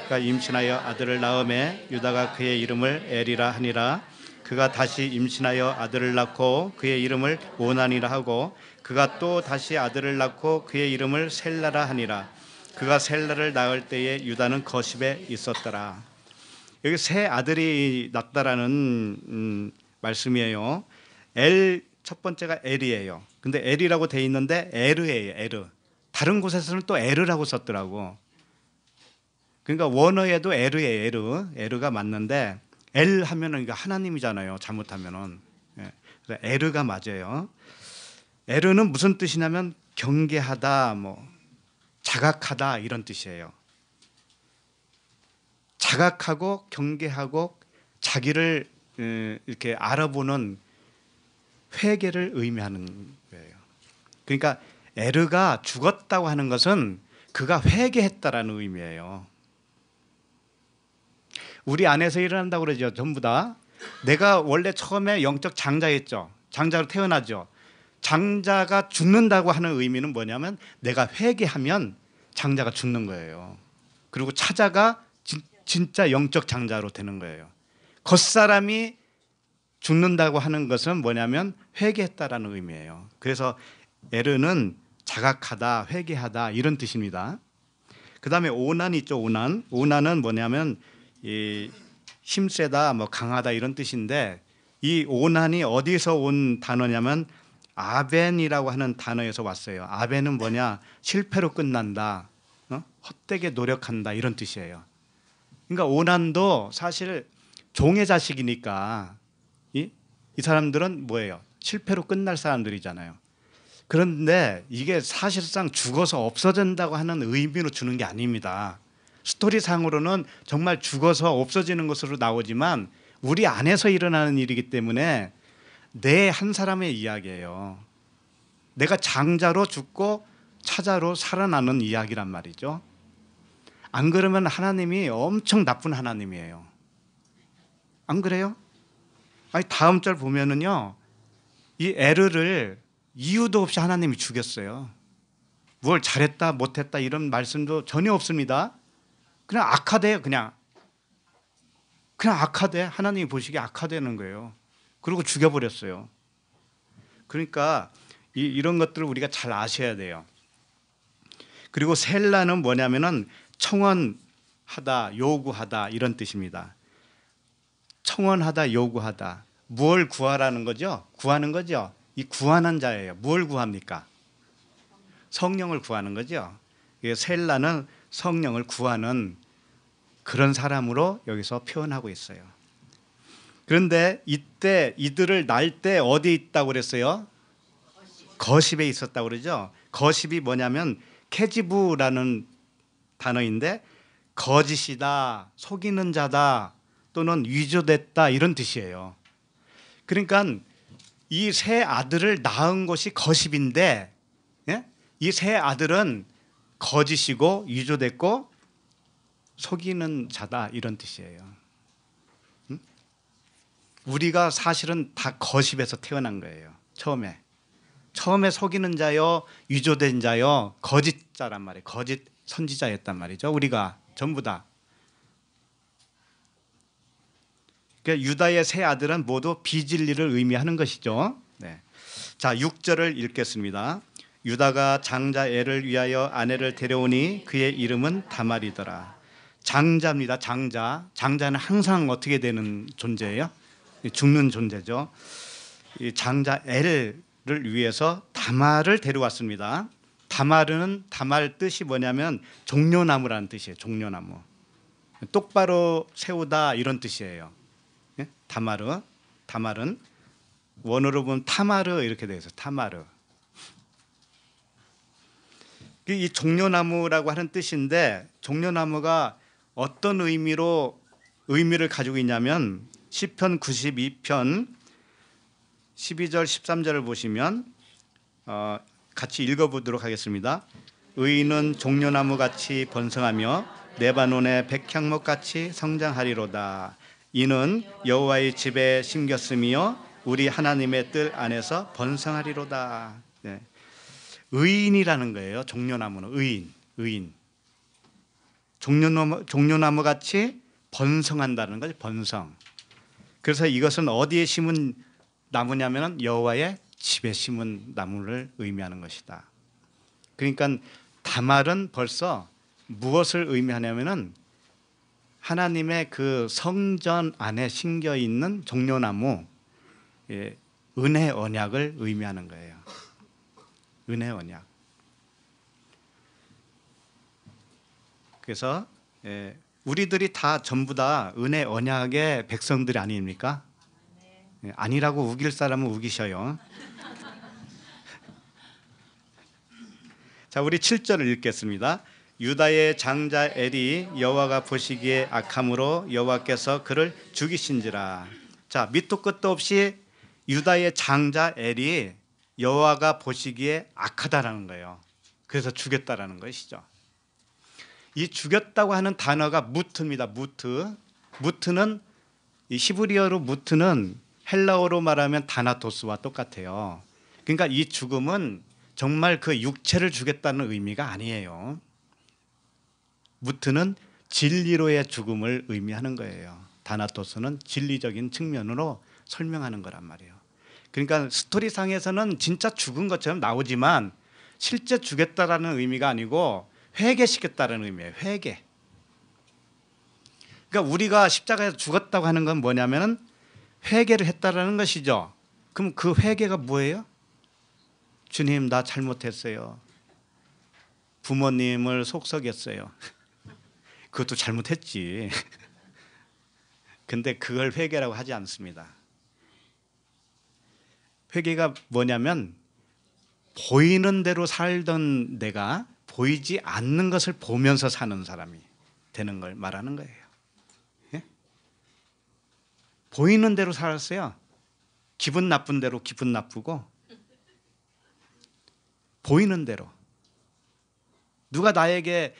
그가 임신하여 아들을 낳음에 유다가 그의 이름을 엘이라 하니라. 그가 다시 임신하여 아들을 낳고 그의 이름을 오난이라 하고 그가 또 다시 아들을 낳고 그의 이름을 셀라라 하니라. 그가 셀라를 낳을 때에 유다는 거십에 있었더라. 여기 세 아들이 낳다라는 음, 말씀이에요. 엘첫 번째가 엘이에요. 근데 엘이라고 돼 있는데 에르예요. 에르. 다른 곳에서는 또 에르라고 썼더라고. 그러니까 원어에도 에르예요. 에르. 에르가 맞는데 엘 하면은 그러니까 하나님이잖아요. 잘못하면은. 예. 에르가 맞아요. 에르는 무슨 뜻이냐면 경계하다, 뭐 자각하다 이런 뜻이에요. 자각하고 경계하고 자기를 어, 이렇게 알아보는 회개를 의미하는 거예요. 그러니까 에르가 죽었다고 하는 것은 그가 회개했다라는 의미예요. 우리 안에서 일어난다고 그러죠. 전부 다 내가 원래 처음에 영적 장자였죠. 장자로 태어나죠. 장자가 죽는다고 하는 의미는 뭐냐면 내가 회개하면 장자가 죽는 거예요. 그리고 차자가 진, 진짜 영적 장자로 되는 거예요. 겉사람이 죽는다고 하는 것은 뭐냐면 회개했다라는 의미예요. 그래서 에르는 자각하다, 회개하다 이런 뜻입니다. 그 다음에 오난 있죠. 오난. 오난은 뭐냐면 이 힘세다, 뭐 강하다 이런 뜻인데 이 오난이 어디서 온 단어냐면 아벤이라고 하는 단어에서 왔어요. 아벤은 뭐냐? 실패로 끝난다. 어? 헛되게 노력한다 이런 뜻이에요. 그러니까 오난도 사실 종의 자식이니까 이, 이 사람들은 뭐예요? 실패로 끝날 사람들이잖아요. 그런데 이게 사실상 죽어서 없어진다고 하는 의미로 주는 게 아닙니다. 스토리상으로는 정말 죽어서 없어지는 것으로 나오지만 우리 안에서 일어나는 일이기 때문에 내한 사람의 이야기예요. 내가 장자로 죽고 차자로 살아나는 이야기란 말이죠. 안 그러면 하나님이 엄청 나쁜 하나님이에요. 안 그래요? 아니 다음 절 보면은요. 이 에르를 이유도 없이 하나님이 죽였어요. 뭘 잘했다 못했다 이런 말씀도 전혀 없습니다. 그냥 악하대요 그냥. 그냥 악하대 하나님이 보시기에 악하대는 거예요. 그리고 죽여버렸어요. 그러니까 이, 런 것들을 우리가 잘 아셔야 돼요. 그리고 셀라는 뭐냐면은 청원하다, 요구하다 이런 뜻입니다. 청원하다, 요구하다. 무엇 구하라는 거죠? 구하는 거죠. 이 구하는 자예요. 무엇 구합니까? 성령을 구하는 거죠. 셀라는 성령을 구하는 그런 사람으로 여기서 표현하고 있어요. 그런데 이때 이들을 날때 어디에 있다고 그랬어요? 거십에 있었다고 그러죠. 거십이 뭐냐면 캐지부라는 단어인데 거짓이다, 속이는 자다 또는 위조됐다 이런 뜻이에요. 그러니까 이 세 아들을 낳은 것이 거십인데 예? 이세 아들은 거짓이고 위조됐고 속이는 자다 이런 뜻이에요. 우리가 사실은 다 거십에서 태어난 거예요. 처음에. 처음에 속이는 자여 위조된 자여 거짓자란 말이에요. 거짓 선지자였단 말이죠. 우리가 전부 다. 그러니까 유다의 세 아들은 모두 비진리를 의미하는 것이죠. 네. 자, 6절을 읽겠습니다. 유다가 장자 애를 위하여 아내를 데려오니 그의 이름은 다말이더라. 장자입니다. 장자. 장자는 항상 어떻게 되는 존재예요? 죽는 존재죠. 장자 엘을 위해서 다말을 데려왔습니다. 다말은 다말 뜻이 뭐냐면 종려나무라는 뜻이에요. 종려나무. 똑바로 세우다 이런 뜻이에요. 예? 다마르, 다말은 원어로 보면 타마르 이렇게 되어 있어요. 타마르. 그 이 종려나무라고 하는 뜻인데 종려나무가 어떤 의미로 의미를 가지고 있냐면 1 0편 92편 12절 13절을 보시면 어, 같이 읽어보도록 하겠습니다. 의인은 종려나무 같이 번성하며 네바논의 백향목 같이 성장하리로다. 이는 여호와의 집에 심겼으며 우리 하나님의 뜰 안에서 번성하리로다. 네. 의인이라는 거예요. 종려나무는 의인, 의인. 종려나무, 종려나무 번성한다는 거죠. 번성. 그래서 이것은 어디에 심은 나무냐면은 여호와의 집에 심은 나무를 의미하는 것이다. 그러니까 다말은 벌써 무엇을 의미하냐면은 하나님의 그 성전 안에 심겨 있는 종려나무 예, 은혜 언약을 의미하는 거예요. 은혜 언약. 그래서 예, 우리들이 다 전부 다 은혜 언약의 백성들이 아닙니까? 예, 아니라고 우길 사람은 우기셔요. [LAUGHS] 자, 우리 7절을 읽겠습니다. 유다의 장자 엘이 여호와가 보시기에 악함으로 여호와께서 그를 죽이신지라. 자, 밑도 끝도 없이 유다의 장자 엘이 여호와가 보시기에 악하다라는 거예요. 그래서 죽였다라는 것이죠. 이 죽였다고 하는 단어가 무트입니다. 무트. 무트는 이 히브리어로 무트는 헬라어로 말하면 다나토스와 똑같아요. 그러니까 이 죽음은 정말 그 육체를 죽였다는 의미가 아니에요. 무트는 진리로의 죽음을 의미하는 거예요. 다나토스는 진리적인 측면으로 설명하는 거란 말이에요. 그러니까 스토리상에서는 진짜 죽은 것처럼 나오지만 실제 죽였다라는 의미가 아니고 회개시켰다는 의미예요. 회개. 그러니까 우리가 십자가에서 죽었다고 하는 건 뭐냐면은 회개를 했다라는 것이죠. 그럼 그 회개가 뭐예요? 주님 나 잘못했어요. 부모님을 속썩였어요. [LAUGHS] 그것도 잘못했지. [LAUGHS] 근데 그걸 회개라고 하지 않습니다. 회개가 뭐냐면 보이는 대로 살던 내가 보이지 않는 것을 보면서 사는 사람이 되는 걸 말하는 거예요. 예? 보이는 대로 살았어요. 기분 나쁜 대로 기분 나쁘고 보이는 대로 누가 나에게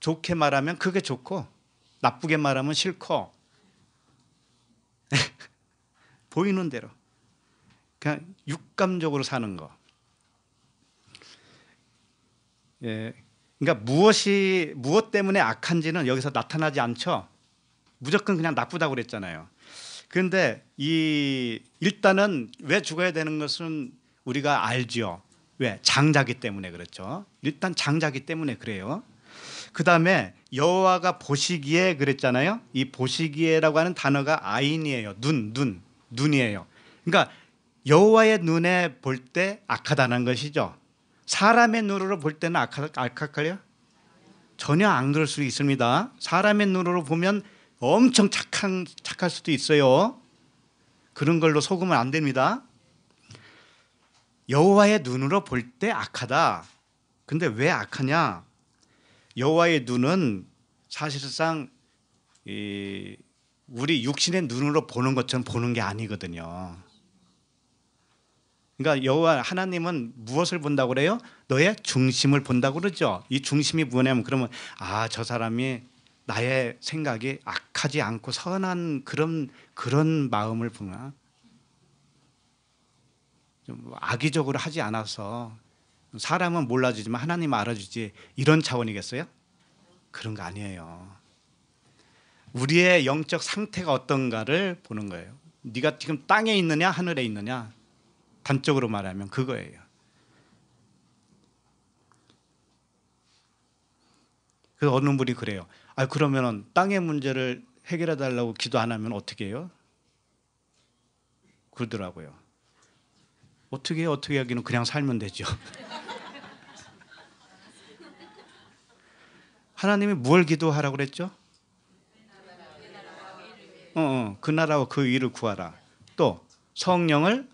좋게 말하면 그게 좋고 나쁘게 말하면 싫고 [LAUGHS] 보이는 대로 그냥 육감적으로 사는 거 예, 그러니까 무엇이 무엇 때문에 악한지는 여기서 나타나지 않죠. 무조건 그냥 나쁘다고 그랬잖아요. 그런데 이 일단은 왜 죽어야 되는 것은 우리가 알지요. 왜 장자기 때문에 그렇죠. 일단 장자기 때문에 그래요. 그 다음에 여호와가 보시기에 그랬잖아요. 이 보시기에라고 하는 단어가 아인이에요. 눈, 눈, 눈이에요. 그러니까 여호와의 눈에 볼 때 악하다는 것이죠. 사람의 눈으로 볼 때는 알칵거려? 전혀 안 그럴 수 있습니다. 사람의 눈으로 보면 엄청 착한, 착할 수도 있어요. 그런 걸로 속으면 안 됩니다. 여호와의 눈으로 볼 때 악하다. 근데 왜 악하냐? 여호와의 눈은 사실상 우리 육신의 눈으로 보는 것처럼 보는 게 아니거든요. 그러니까 여호와 하나님은 무엇을 본다고 그래요? 너의 중심을 본다고 그러죠. 이 중심이 뭐냐면 그러면 아저 사람이 나의 생각이 악하지 않고 선한 그런 그런 마음을 보나 좀 악의적으로 하지 않아서 사람은 몰라주지만 하나님 알아주지 이런 차원이겠어요? 그런 거 아니에요. 우리의 영적 상태가 어떤가를 보는 거예요. 네가 지금 땅에 있느냐 하늘에 있느냐 단적으로 말하면 그거예요. 그 어느 분이 그래요. 아 그러면은 땅의 문제를 해결해 달라고 기도 안 하면 어떻게 해요? 그러더라고요. 어떻게 어떻게 하기는 그냥 살면 되죠. [LAUGHS] 하나님이 뭘 기도하라고 그랬죠? 어, 어, 그 나라와 그 일을 구하라. 또 성령을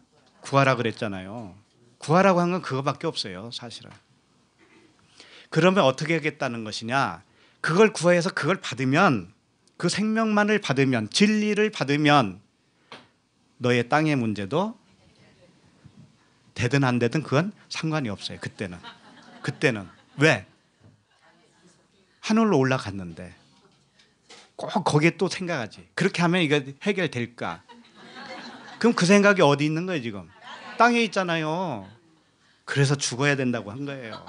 구하라 그랬잖아요. 구하라고 한 건 그거밖에 없어요, 사실은. 그러면 어떻게 하겠다는 것이냐? 그걸 구해서 그걸 받으면 그 생명만을 받으면 진리를 받으면 너의 땅의 문제도 되든 안 되든 그건 상관이 없어요. 그때는. 그때는 왜? 하늘로 올라갔는데 꼭 거기에 또 생각하지. 그렇게 하면 이거 해결될까? 그럼 그 생각이 어디 있는 거예요, 지금? 땅에 있잖아요. 그래서 죽어야 된다고 한 거예요.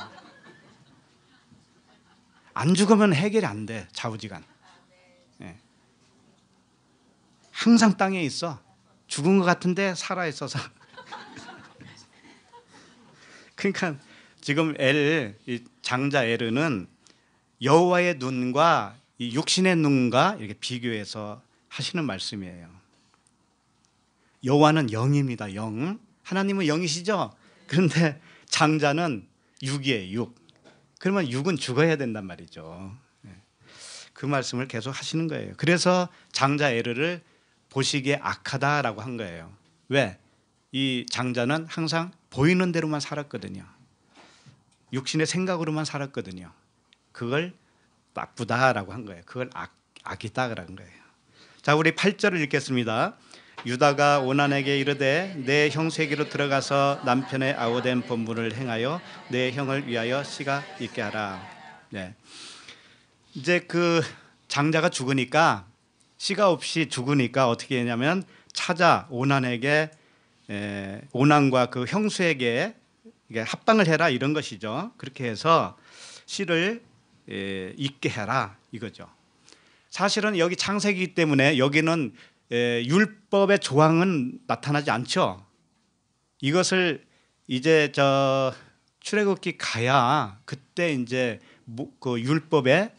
안 죽으면 해결이 안 돼, 좌우지간. 예. 항상 땅에 있어. 죽은 것 같은데 살아있어서. [LAUGHS] 그러니까 지금 엘, 장자 에르 여호와의 눈과 육신의 눈과 이렇게 비교해서 하시는 말씀이에요. 여호와는 영입니다. 영. 하나님은 영이시죠. 그런데 장자는 육이에요. 육. 그러면 육은 죽어야 된단 말이죠. 네. 그 말씀을 계속 하시는 거예요. 그래서 장자 에르를 보시기에 악하다라고 한 거예요. 왜? 이 장자는 항상 보이는 대로만 살았거든요. 육신의 생각으로만 살았거든요. 그걸 나쁘다라고 한 거예요. 그걸 악, 악이다라고 한 거예요. 자, 우리 8절을 읽겠습니다. 유다가 오난에게 이르되 내 형세기로 들어가서 남편의 아우된 본분을 행하여 내 형을 위하여 씨가 있게 하라. 네. 이제 그 장자가 죽으니까 씨가 없이 죽으니까 어떻게 했냐면 찾아 오난에게 에, 오난과 그 형수에게 합방을 해라 이런 것이죠. 그렇게 해서 씨를 에, 있게 해라 이거죠. 사실은 여기 창세기 때문에 여기는 에, 예, 율법의 조항은 나타나지 않죠. 이것을 이제 저 출애굽기 가야 그때 이제 그 율법에 에,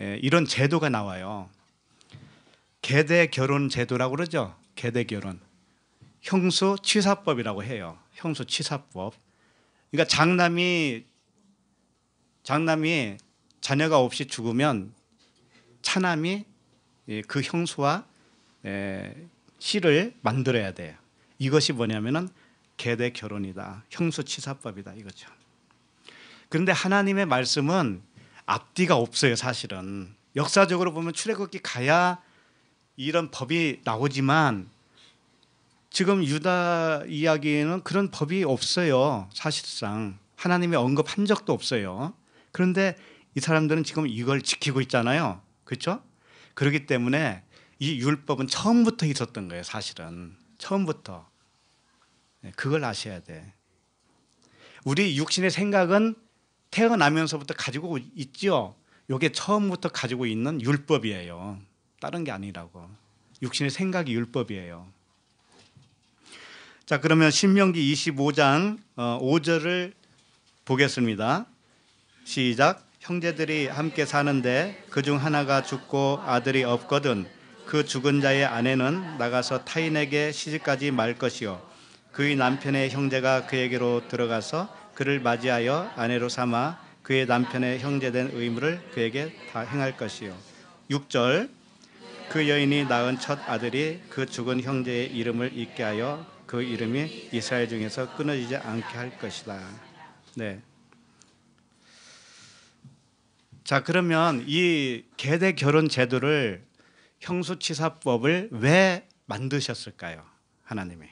예, 이런 제도가 나와요. 계대 결혼 제도라고 그러죠. 계대 결혼. 형수 치사법이라고 해요. 형수 치사법. 그러니까 장남이 장남이 자녀가 없이 죽으면 차남이 예, 그 형수와 에, 시를 만들어야 돼요. 이것이 뭐냐면은 계대 결혼이다, 형수치사법이다 이거죠. 그런데 하나님의 말씀은 앞뒤가 없어요, 사실은. 역사적으로 보면 출애굽기 가야 이런 법이 나오지만 지금 유다 이야기에는 그런 법이 없어요. 사실상 하나님의 언급한 적도 없어요. 그런데 이 사람들은 지금 이걸 지키고 있잖아요. 그렇죠? 그렇기 때문에 이 율법은 처음부터 있었던 거예요, 사실은. 처음부터. 네, 그걸 아셔야 돼. 우리 육신의 생각은 태어나면서부터 가지고 있죠. 요게 처음부터 가지고 있는 율법이에요. 다른 게 아니라고. 육신의 생각이 율법이에요. 자, 그러면 신명기 25장 5절을 어, 보겠습니다. 시작. 형제들이 함께 사는데 그 중 하나가 죽고 아들이 없거든 그 죽은 자의 아내는 나가서 타인에게 시집까지 말 것이요 그의 남편의 형제가 그에게로 들어가서 그를 맞이하여 아내로 삼아 그의 남편의 형제된 의무를 그에게 다 행할 것이요 6절 그 여인이 낳은 첫 아들이 그 죽은 형제의 이름을 잊게 하여 그 이름이 이스라엘 중에서 끊어지지 않게 할 것이다. 네. 자 그러면 이 계대 결혼 제도를 형수치사법을 왜 만드셨을까요? 하나님이.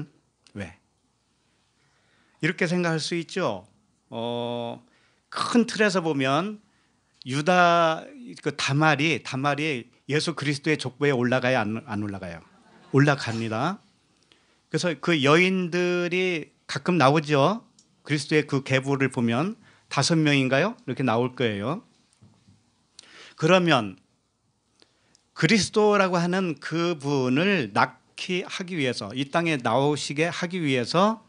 응? 왜? 이렇게 생각할 수 있죠. 어, 큰 틀에서 보면 유다 그 다말이 다말이 예수 그리스도의 족보에 올라가야 안, 안 올라가요. 올라갑니다. 그래서 그 여인들이 가끔 나오죠. 그리스도의 그 계보를 보면 다섯 명인가요? 이렇게 나올 거예요. 그러면 그리스도라고 하는 그분을 낳기 하기 위해서 이 땅에 나오시게 하기 위해서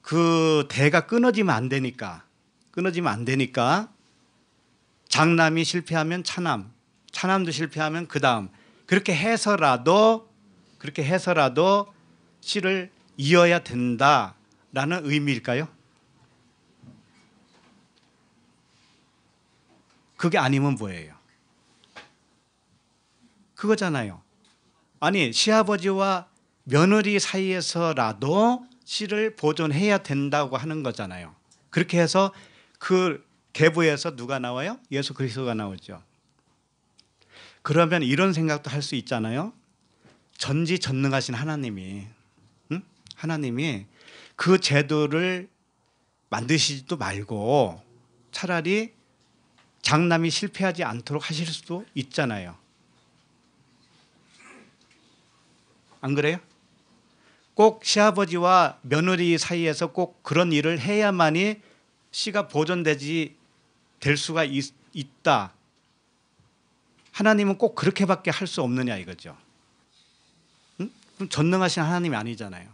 그 대가 끊어지면 안 되니까 끊어지면 안 되니까 장남이 실패하면 차남, 차남도 실패하면 그 다음 그렇게 해서라도 그렇게 해서라도 씨를 이어야 된다라는 의미일까요? 그게 아니면 뭐예요? 그거잖아요. 아니, 시아버지와 며느리 사이에서라도 씨를 보존해야 된다고 하는 거잖아요. 그렇게 해서 그 계보에서 누가 나와요? 예수 그리스도가 나오죠. 그러면 이런 생각도 할 수 있잖아요. 전지전능하신 하나님이 응? 하나님이 그 제도를 만드시지도 말고 차라리 장남이 실패하지 않도록 하실 수도 있잖아요. 안 그래요? 꼭 시아버지와 며느리 사이에서 꼭 그런 일을 해야만이 씨가 보존되지 될 수가 있, 있다. 하나님은 꼭 그렇게밖에 할 수 없느냐 이거죠. 응? 그럼 전능하신 하나님이 아니잖아요.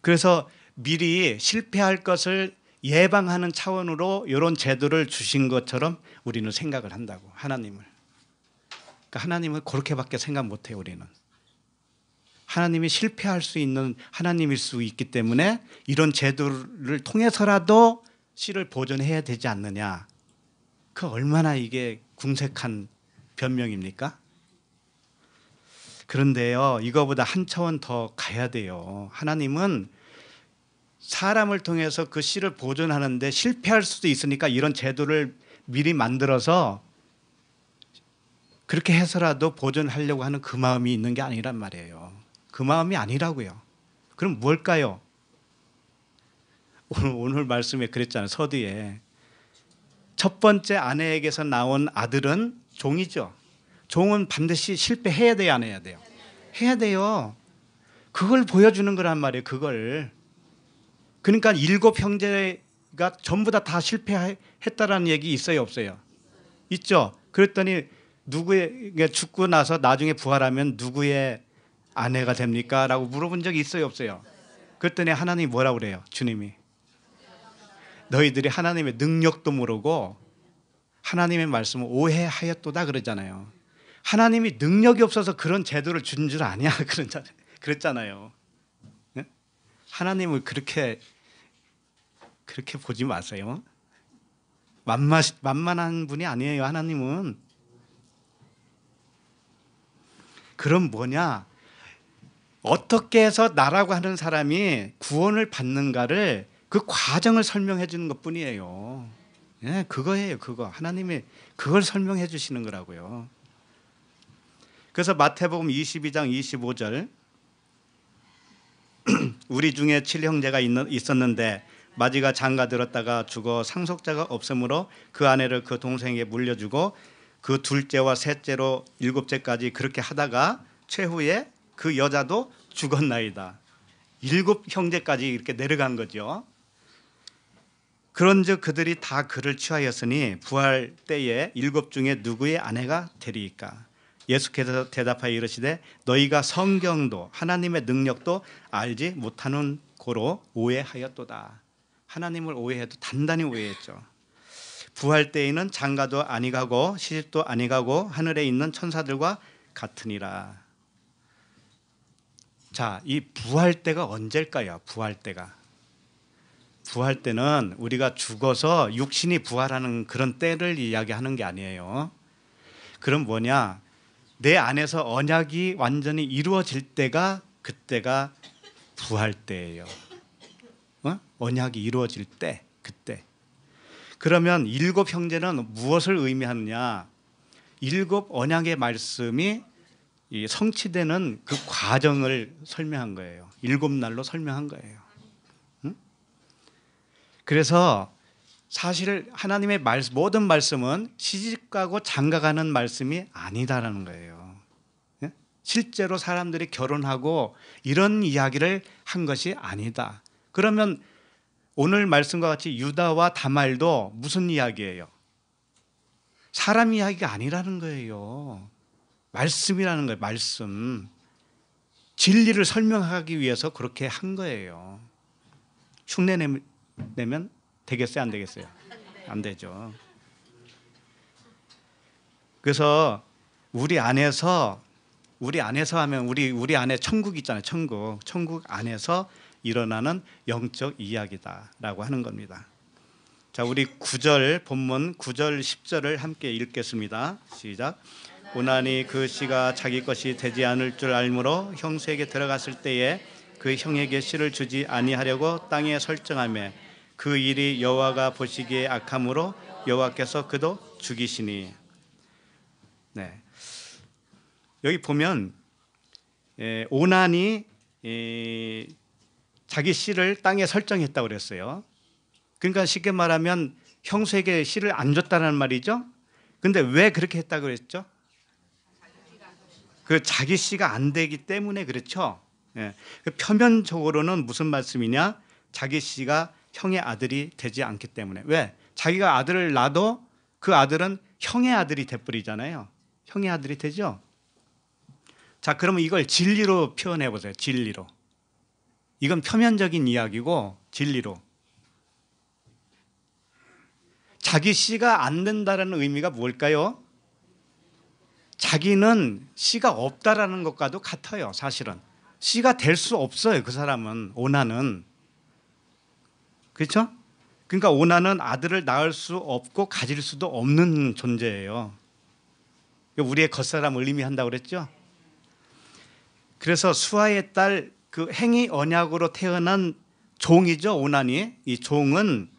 그래서 미리 실패할 것을 예방하는 차원으로 이런 제도를 주신 것처럼 우리는 생각을 한다고 하나님을. 그러니까 하나님을 그렇게밖에 생각 못해 요 우리는. 하나님이 실패할 수 있는 하나님일 수 있기 때문에 이런 제도를 통해서라도 씨를 보존해야 되지 않느냐. 그 얼마나 이게 궁색한 변명입니까? 그런데요, 이거보다 한 차원 더 가야 돼요. 하나님은 사람을 통해서 그 씨를 보존하는데 실패할 수도 있으니까 이런 제도를 미리 만들어서 그렇게 해서라도 보존하려고 하는 그 마음이 있는 게 아니란 말이에요. 그 마음이 아니라고요. 그럼 뭘까요? 오늘, 오늘 말씀에 그랬잖아요. 서두에 첫 번째 아내에게서 나온 아들은 종이죠. 종은 반드시 실패해야 돼요, 안 해야 돼요? 해야 돼요. 그걸 보여주는 거란 말이에요. 그걸 그러니까 일곱 형제가 전부 다 다 실패했다라는 얘기 있어요 없어요? 있죠. 그랬더니 누구의 죽고 나서 나중에 부활하면 누구의 아내가 됩니까?라고 물어본 적이 있어요 없어요? 그랬더니 하나님 뭐라 그래요? 주님이 너희들이 하나님의 능력도 모르고 하나님의 말씀을 오해하였도다 그러잖아요. 하나님이 능력이 없어서 그런 제도를 준 줄 아냐 [LAUGHS] 그런 그랬잖아요. 네? 하나님을 그렇게 그렇게 보지 마세요. 만만 만만한 분이 아니에요. 하나님은 그럼 뭐냐? 어떻게 해서 나라고 하는 사람이 구원을 받는가를 그 과정을 설명해 주는 것 뿐이에요. 예, 그거예요, 그거. 하나님이 그걸 설명해 주시는 거라고요. 그래서 마태복음 22장 25절 [CLEARS THROAT] 우리 중에 칠형제가 있었는데 마지가 장가 들었다가 죽어 상속자가 없으므로 그 아내를 그 동생에게 물려주고 그 둘째와 셋째로 일곱째까지 그렇게 하다가 최후에 그 여자도 죽었나이다. 일곱 형제까지 이렇게 내려간 거죠. 그런즉 그들이 다 그를 취하였으니 부활 때에 일곱 중에 누구의 아내가 되리이까? 예수께서 대답하여 이르시되 너희가 성경도 하나님의 능력도 알지 못하는 고로 오해하였도다. 하나님을 오해해도 단단히 오해했죠. 부활 때에는 장가도 아니가고 시집도 아니가고 하늘에 있는 천사들과 같으니라. 자, 이 부활 때가 언제일까요? 부활 때가. 부활 때는 우리가 죽어서 육신이 부활하는 그런 때를 이야기하는 게 아니에요. 그럼 뭐냐? 내 안에서 언약이 완전히 이루어질 때가 그때가 부활 때예요. 언약이 이루어질 때 그때 그러면 일곱 형제는 무엇을 의미하느냐? 일곱 언약의 말씀이 성취되는 그 과정을 설명한 거예요. 일곱 날로 설명한 거예요. 그래서 사실 하나님의 말씀, 모든 말씀은 시집가고 장가가는 말씀이 아니다라는 거예요. 예? 실제로 사람들이 결혼하고 이런 이야기를 한 것이 아니다. 그러면 오늘 말씀과 같이 유다와 다말도 무슨 이야기예요? 사람 이야기가 아니라는 거예요. 말씀이라는 거예요. 말씀. 진리를 설명하기 위해서 그렇게 한 거예요. 흉내 내면 되겠어요? 안 되겠어요? 안 되죠. 그래서 우리 안에서 우리 안에서 하면 우리 우리 안에 천국 있잖아요. 천국. 천국 안에서 일어나는 영적 이야기다라고 하는 겁니다. 자, 우리 9절 본문 9절 10절을 함께 읽겠습니다. 시작. 오나니 그 씨가 자기 것이 되지 않을 줄 알므로 형수에게 들어갔을 때에 그 형에게 씨를 주지 아니하려고 땅에 설정하며 그 일이 여호와가 보시기에 악함으로 여호와께서 그도 죽이시니 네. 여기 보면 에, 예, 오난이 에, 자기 씨를 땅에 설정했다고 그랬어요. 그러니까 쉽게 말하면 형수에게 씨를 안 줬다는 말이죠. 근데 왜 그렇게 했다고 그랬죠? 그 자기 씨가 안 되기 때문에 그렇죠. 예. 그 표면적으로는 무슨 말씀이냐? 자기 씨가 형의 아들이 되지 않기 때문에 왜? 자기가 아들을 낳아도 그 아들은 형의 아들이 돼버리잖아요. 형의 아들이 되죠. 자, 그러면 이걸 진리로 표현해 보세요. 진리로. 이건 표면적인 이야기고 진리로 자기 씨가 안 된다라는 의미가 뭘까요? 자기는 씨가 없다라는 것과도 같아요. 사실은 씨가 될 수 없어요. 그 사람은 오나는 그렇죠? 그러니까 오나는 아들을 낳을 수 없고 가질 수도 없는 존재예요. 우리의 겉사람을 의미한다고 그랬죠? 그래서 수아의 딸그 행위 언약으로 태어난 종이죠 오난이 이 종은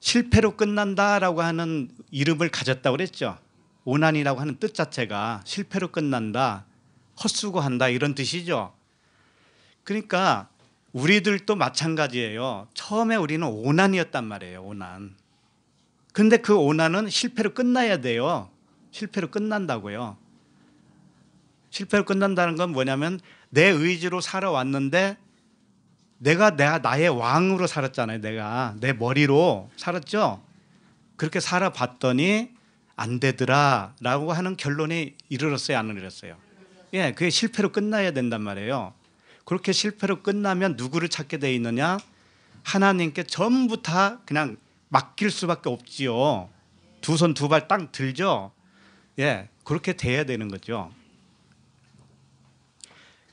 실패로 끝난다라고 하는 이름을 가졌다고 그랬죠 오난이라고 하는 뜻 자체가 실패로 끝난다 헛수고한다 이런 뜻이죠 그러니까 우리들도 마찬가지예요 처음에 우리는 오난이었단 말이에요 오난 근데 그 오난은 실패로 끝나야 돼요 실패로 끝난다고요 실패로 끝난다는 건 뭐냐면 내 의지로 살아왔는데 내가 내 나의 왕으로 살았잖아요. 내가 내 머리로 살았죠. 그렇게 살아봤더니 안 되더라라고 하는 결론에 이르렀어요, 안 이르렀어요. 예, 그게 실패로 끝나야 된단 말이에요. 그렇게 실패로 끝나면 누구를 찾게 돼 있느냐? 하나님께 전부 다 그냥 맡길 수밖에 없지요. 두 손 두 발 딱 들죠. 예, 그렇게 돼야 되는 거죠.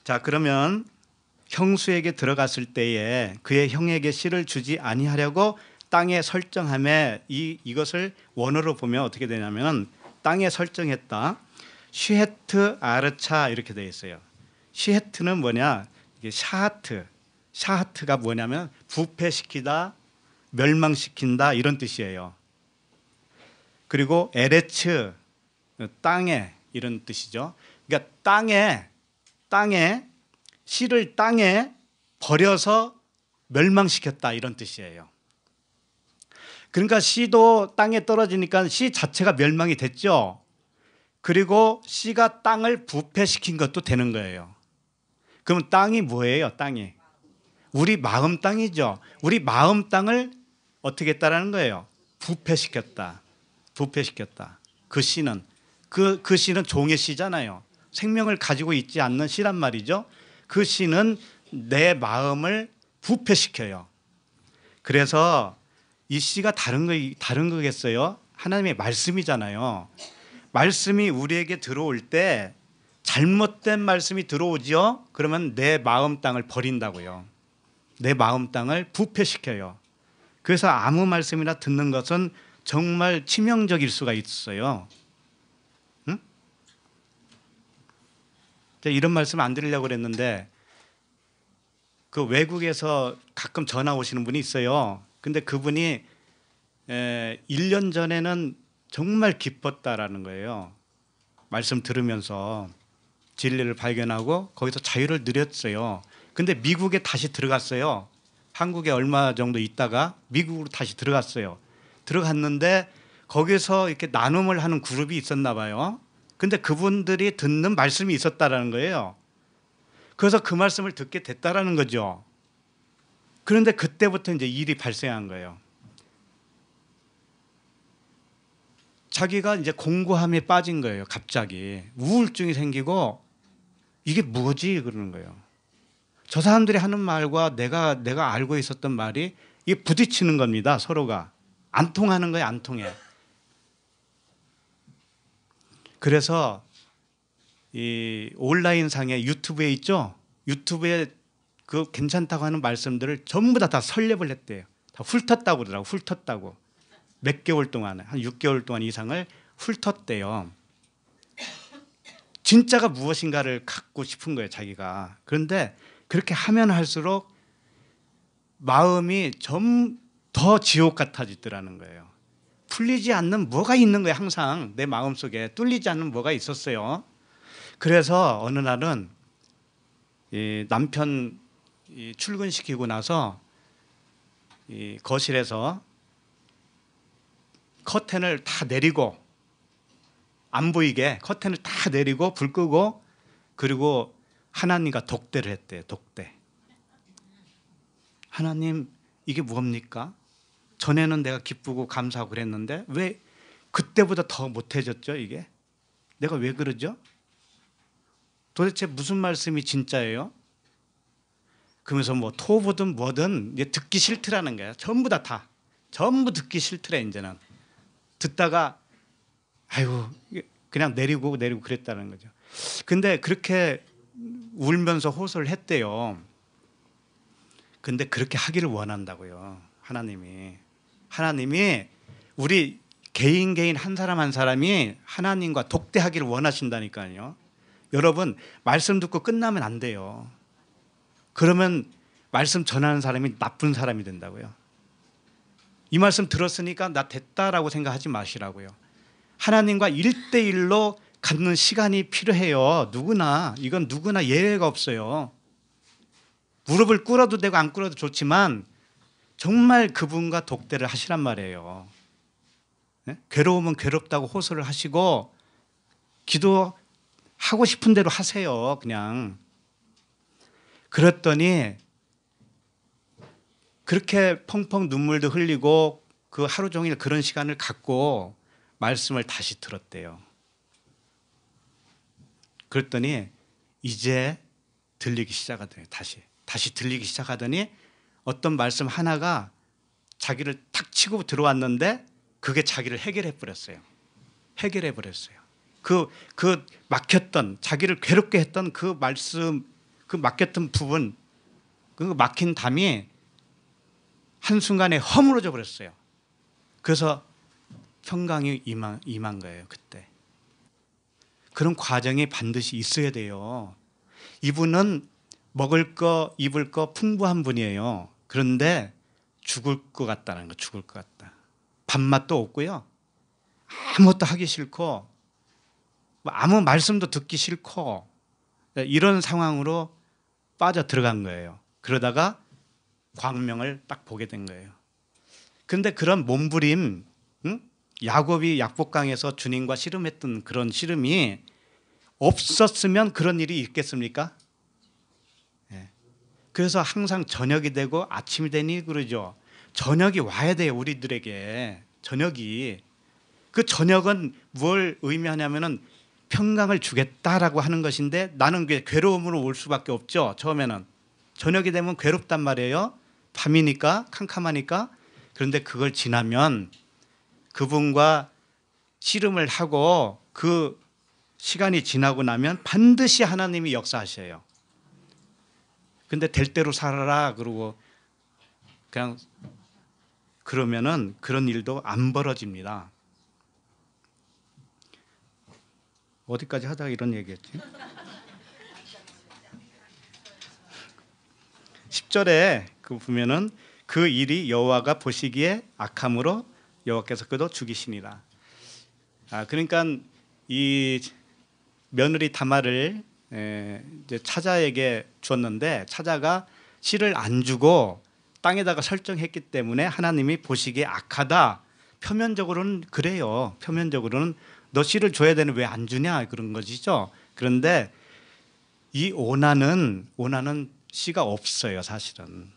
자 그러면 형수에게 들어갔을 때에 그의 형에게 씨를 주지 아니하려고 땅에 설정함에 이 이것을 원어로 보면 어떻게 되냐면은 땅에 설정했다. 시헤트 아르차 이렇게 되어 있어요. 시헤트는 뭐냐? 이게 샤하트. 샤하트가 뭐냐면 부패시키다, 멸망시킨다 이런 뜻이에요. 그리고 에레츠 땅에 이런 뜻이죠. 그러니까 땅에 땅에 씨를 땅에 버려서 멸망시켰다 이런 뜻이에요. 그러니까 씨도 땅에 떨어지니까 씨 자체가 멸망이 됐죠. 그리고 씨가 땅을 부패시킨 것도 되는 거예요. 그럼 땅이 뭐예요? 땅이 우리 마음 땅이죠. 우리 마음 땅을 어떻게 했다라는 거예요? 부패시켰다. 부패시켰다. 그 씨는 그, 그 씨는 종의 씨잖아요. 생명을 가지고 있지 않는 시란 말이죠. 그 씨는 내 마음을 부패시켜요. 그래서 이 씨가 다른 거 다른 거겠어요? 하나님의 말씀이잖아요. 말씀이 우리에게 들어올 때 잘못된 말씀이 들어오지요. 그러면 내 마음 땅을 버린다고요. 내 마음 땅을 부패시켜요. 그래서 아무 말씀이나 듣는 것은 정말 치명적일 수가 있어요. 이런 말씀 안 드리려고 그랬는데 그 외국에서 가끔 전화 오시는 분이 있어요. 근데 그분이 에, 1년 전에는 정말 기뻤다라는 거예요. 말씀 들으면서 진리를 발견하고 거기서 자유를 누렸어요. 근데 미국에 다시 들어갔어요. 한국에 얼마 정도 있다가 미국으로 다시 들어갔어요. 들어갔는데 거기서 이렇게 나눔을 하는 그룹이 있었나 봐요. 근데 그분들이 듣는 말씀이 있었다라는 거예요. 그래서 그 말씀을 듣게 됐다라는 거죠. 그런데 그때부터 이제 일이 발생한 거예요. 자기가 이제 공고함에 빠진 거예요. 갑자기 우울증이 생기고 이게 뭐지 그러는 거예요. 저 사람들이 하는 말과 내가 내가 알고 있었던 말이 이게 부딪히는 겁니다. 서로가 안 통하는 거예요. 안 통해. 그래서 이 온라인 상에 유튜브에 있죠. 유튜브에 그 괜찮다고 하는 말씀들을 전부 다다 설렙을 했대요. 다 훑었다고 그러더라고. 훑었다고. 몇 개월 동안 한 6개월 동안 이상을 훑었대요. 진짜가 무엇인가를 갖고 싶은 거예요, 자기가. 그런데 그렇게 하면 할수록 마음이 좀 더 지옥 같아지더라는 거예요. 풀리지 않는 뭐가 있는 거예요. 항상 내 마음 속에 뚫리지 않는 뭐가 있었어요. 그래서 어느 날은 이 남편 이 출근시키고 나서 이 거실에서 커튼을 다 내리고 안 보이게 커튼을 다 내리고 불 끄고 그리고 하나님과 독대를 했대요. 독대. 하나님 이게 뭡니까 전에는 내가 기쁘고 감사하고 그랬는데 왜 그때보다 더 못해졌죠 이게? 내가 왜 그러죠? 도대체 무슨 말씀이 진짜예요? 그러면서 뭐 토보든 뭐든 듣기 싫더라는 거야. 전부 다 다. 전부 듣기 싫더래 이제는. 듣다가 아이고 그냥 내리고 내리고 그랬다는 거죠. 근데 그렇게 울면서 호소를 했대요. 근데 그렇게 하기를 원한다고요. 하나님이. 하나님이 우리 개인 개인 한 사람 한 사람이 하나님과 독대하기를 원하신다니까요. 여러분 말씀 듣고 끝나면 안 돼요. 그러면 말씀 전하는 사람이 나쁜 사람이 된다고요. 이 말씀 들었으니까 나 됐다라고 생각하지 마시라고요. 하나님과 일대일로 갖는 시간이 필요해요. 누구나 이건 누구나 예외가 없어요. 무릎을 꿇어도 되고 안 꿇어도 좋지만 정말 그분과 독대를 하시란 말이에요. 네? 괴로우면 괴롭다고 호소를 하시고 기도하고 싶은 대로 하세요. 그냥. 그랬더니 그렇게 펑펑 눈물도 흘리고 그 하루 종일 그런 시간을 갖고 말씀을 다시 들었대요. 그랬더니 이제 들리기 시작하더니 다시 다시 들리기 시작하더니 어떤 말씀 하나가 자기를 탁 치고 들어왔는데 그게 자기를 해결해 버렸어요. 해결해 버렸어요. 그, 그 막혔던, 자기를 괴롭게 했던 그 말씀, 그 막혔던 부분, 그 막힌 담이 한순간에 허물어져 버렸어요. 그래서 평강이 임한, 임한 거예요, 그때. 그런 과정이 반드시 있어야 돼요. 이분은 먹을 거, 입을 거 풍부한 분이에요. 그런데 죽을 것 같다는 거, 죽을 것 같다. 밥맛도 없고요. 아무것도 하기 싫고, 뭐 아무 말씀도 듣기 싫고, 이런 상황으로 빠져 들어간 거예요. 그러다가 광명을 딱 보게 된 거예요. 근데 그런 몸부림, 응? 야곱이 약복강에서 주님과 씨름했던 그런 씨름이 없었으면 그런 일이 있겠습니까? 그래서 항상 저녁이 되고 아침이 되니 그러죠. 저녁이 와야 돼요, 우리들에게. 저녁이. 그 저녁은 뭘 의미하냐면은 평강을 주겠다라고 하는 것인데 나는 그 괴로움으로 올 수밖에 없죠. 처음에는 저녁이 되면 괴롭단 말이에요. 밤이니까 캄캄하니까 그런데 그걸 지나면 그분과 씨름을 하고 그 시간이 지나고 나면 반드시 하나님이 역사하셔요. 근데 될 대로 살아라 그러고 그냥 그러면은 그런 일도 안 벌어집니다. 어디까지 하다 이런 얘기했지? 10절에 그 보면은 그 일이 여호와가 보시기에 악함으로 여호와께서 그도 죽이시니라. 아 그러니까 이 며느리 다말을 에, 예, 이제 차자에게 주었는데 차자가 씨를 안 주고 땅에다가 설정했기 때문에 하나님이 보시기에 악하다. 표면적으로는 그래요. 표면적으로는 너 씨를 줘야 되는 왜 안 주냐 그런 것이죠. 그런데 이 오나는 오나는 씨가 없어요, 사실은.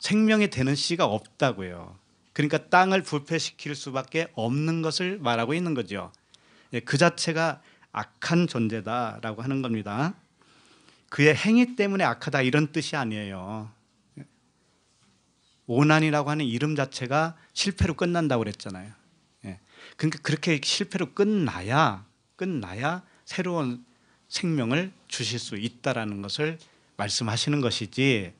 생명이 되는 씨가 없다고요. 그러니까 땅을 부패시킬 수밖에 없는 것을 말하고 있는 거죠. 예, 그 자체가 악한 존재다라고 하는 겁니다. 그의 행위 때문에 악하다 이런 뜻이 아니에요. 오난이라고 하는 이름 자체가 실패로 끝난다고 그랬잖아요. 예. 그러니까 그렇게 실패로 끝나야 끝나야 새로운 생명을 주실 수 있다라는 것을 말씀하시는 것이지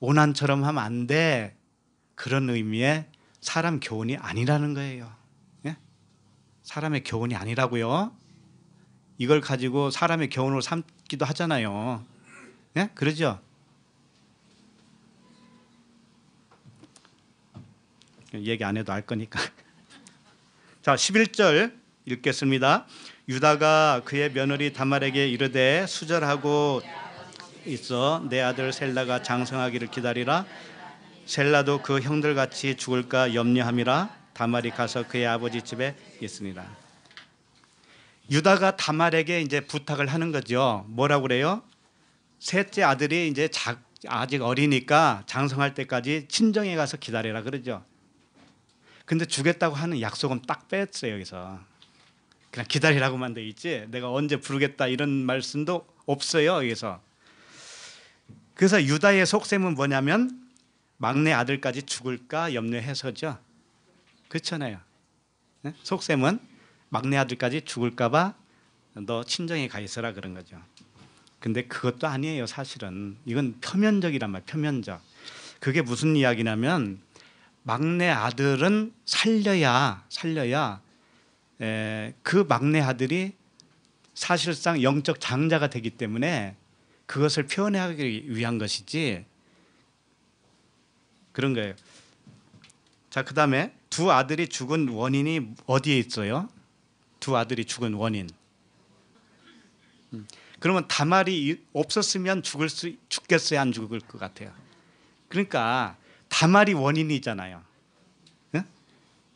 오난처럼 하면 안 돼. 그런 의미의 사람 교훈이 아니라는 거예요. 예? 사람의 교훈이 아니라고요. 이걸 가지고 사람의 교훈로 삼기도 하잖아요. 예? 그러죠? 얘기 안 해도 알 거니까. [LAUGHS] 자, 11절 읽겠습니다. 유다가 그의 며느리 다말에게 이르되 수절하고 있어 내 아들 셀라가 장성하기를 기다리라. 셀라도 그 형들 같이 죽을까 염려함이라 다말이 가서 그의 아버지 집에 있습니다. 유다가 다말에게 이제 부탁을 하는 거죠. 뭐라고 그래요? 셋째 아들이 이제 자, 아직 어리니까 장성할 때까지 친정에 가서 기다리라 그러죠. 근데 주겠다고 하는 약속은 딱 뺐어요 여기서. 그냥 기다리라고만 돼 있지. 내가 언제 부르겠다 이런 말씀도 없어요 여기서. 그래서 유다의 속셈은 뭐냐면 막내 아들까지 죽을까 염려해서죠. 그렇잖아요. 네? 속셈은 막내 아들까지 죽을까봐 너 친정에 가 있어라 그런 거죠. 근데 그것도 아니에요 사실은 이건 표면적이란 말 표면적. 그게 무슨 이야기냐면 막내 아들은 살려야 살려야 에, 그 막내 아들이 사실상 영적 장자가 되기 때문에 그것을 표현하기 위한 것이지 그런 거예요. 자, 그다음에 두 아들이 죽은 원인이 어디에 있어요? 두 아들이 죽은 원인. 음. 그러면 다말이 없었으면 죽을 수 죽겠어요, 안 죽을 것 같아요. 그러니까 다말이 원인이잖아요.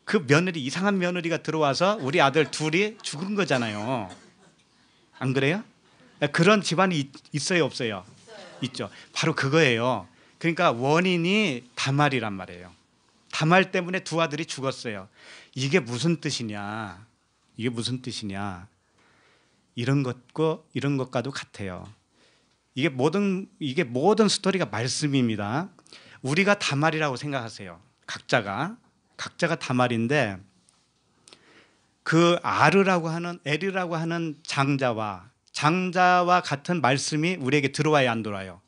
그 며느리 이상한 며느리가 들어와서 우리 아들 둘이 죽은 거잖아요. 안 그래요? 그런 집안이 있어요, 없어요? 있어요. 있죠. 바로 그거예요. 그러니까 원인이 다말이란 말이에요. 다말 때문에 두 아들이 죽었어요. 이게 무슨 뜻이냐? 이게 무슨 뜻이냐? 이런 것과 이런 것과도 같아요. 이게 모든 이게 모든 스토리가 말씀입니다. 우리가 다말이라고 생각하세요. 각자가 각자가 다말인데 그 아르라고 하는 에르라고 하는 장자와 장자와 같은 말씀이 우리에게 들어와야 안 들어와요.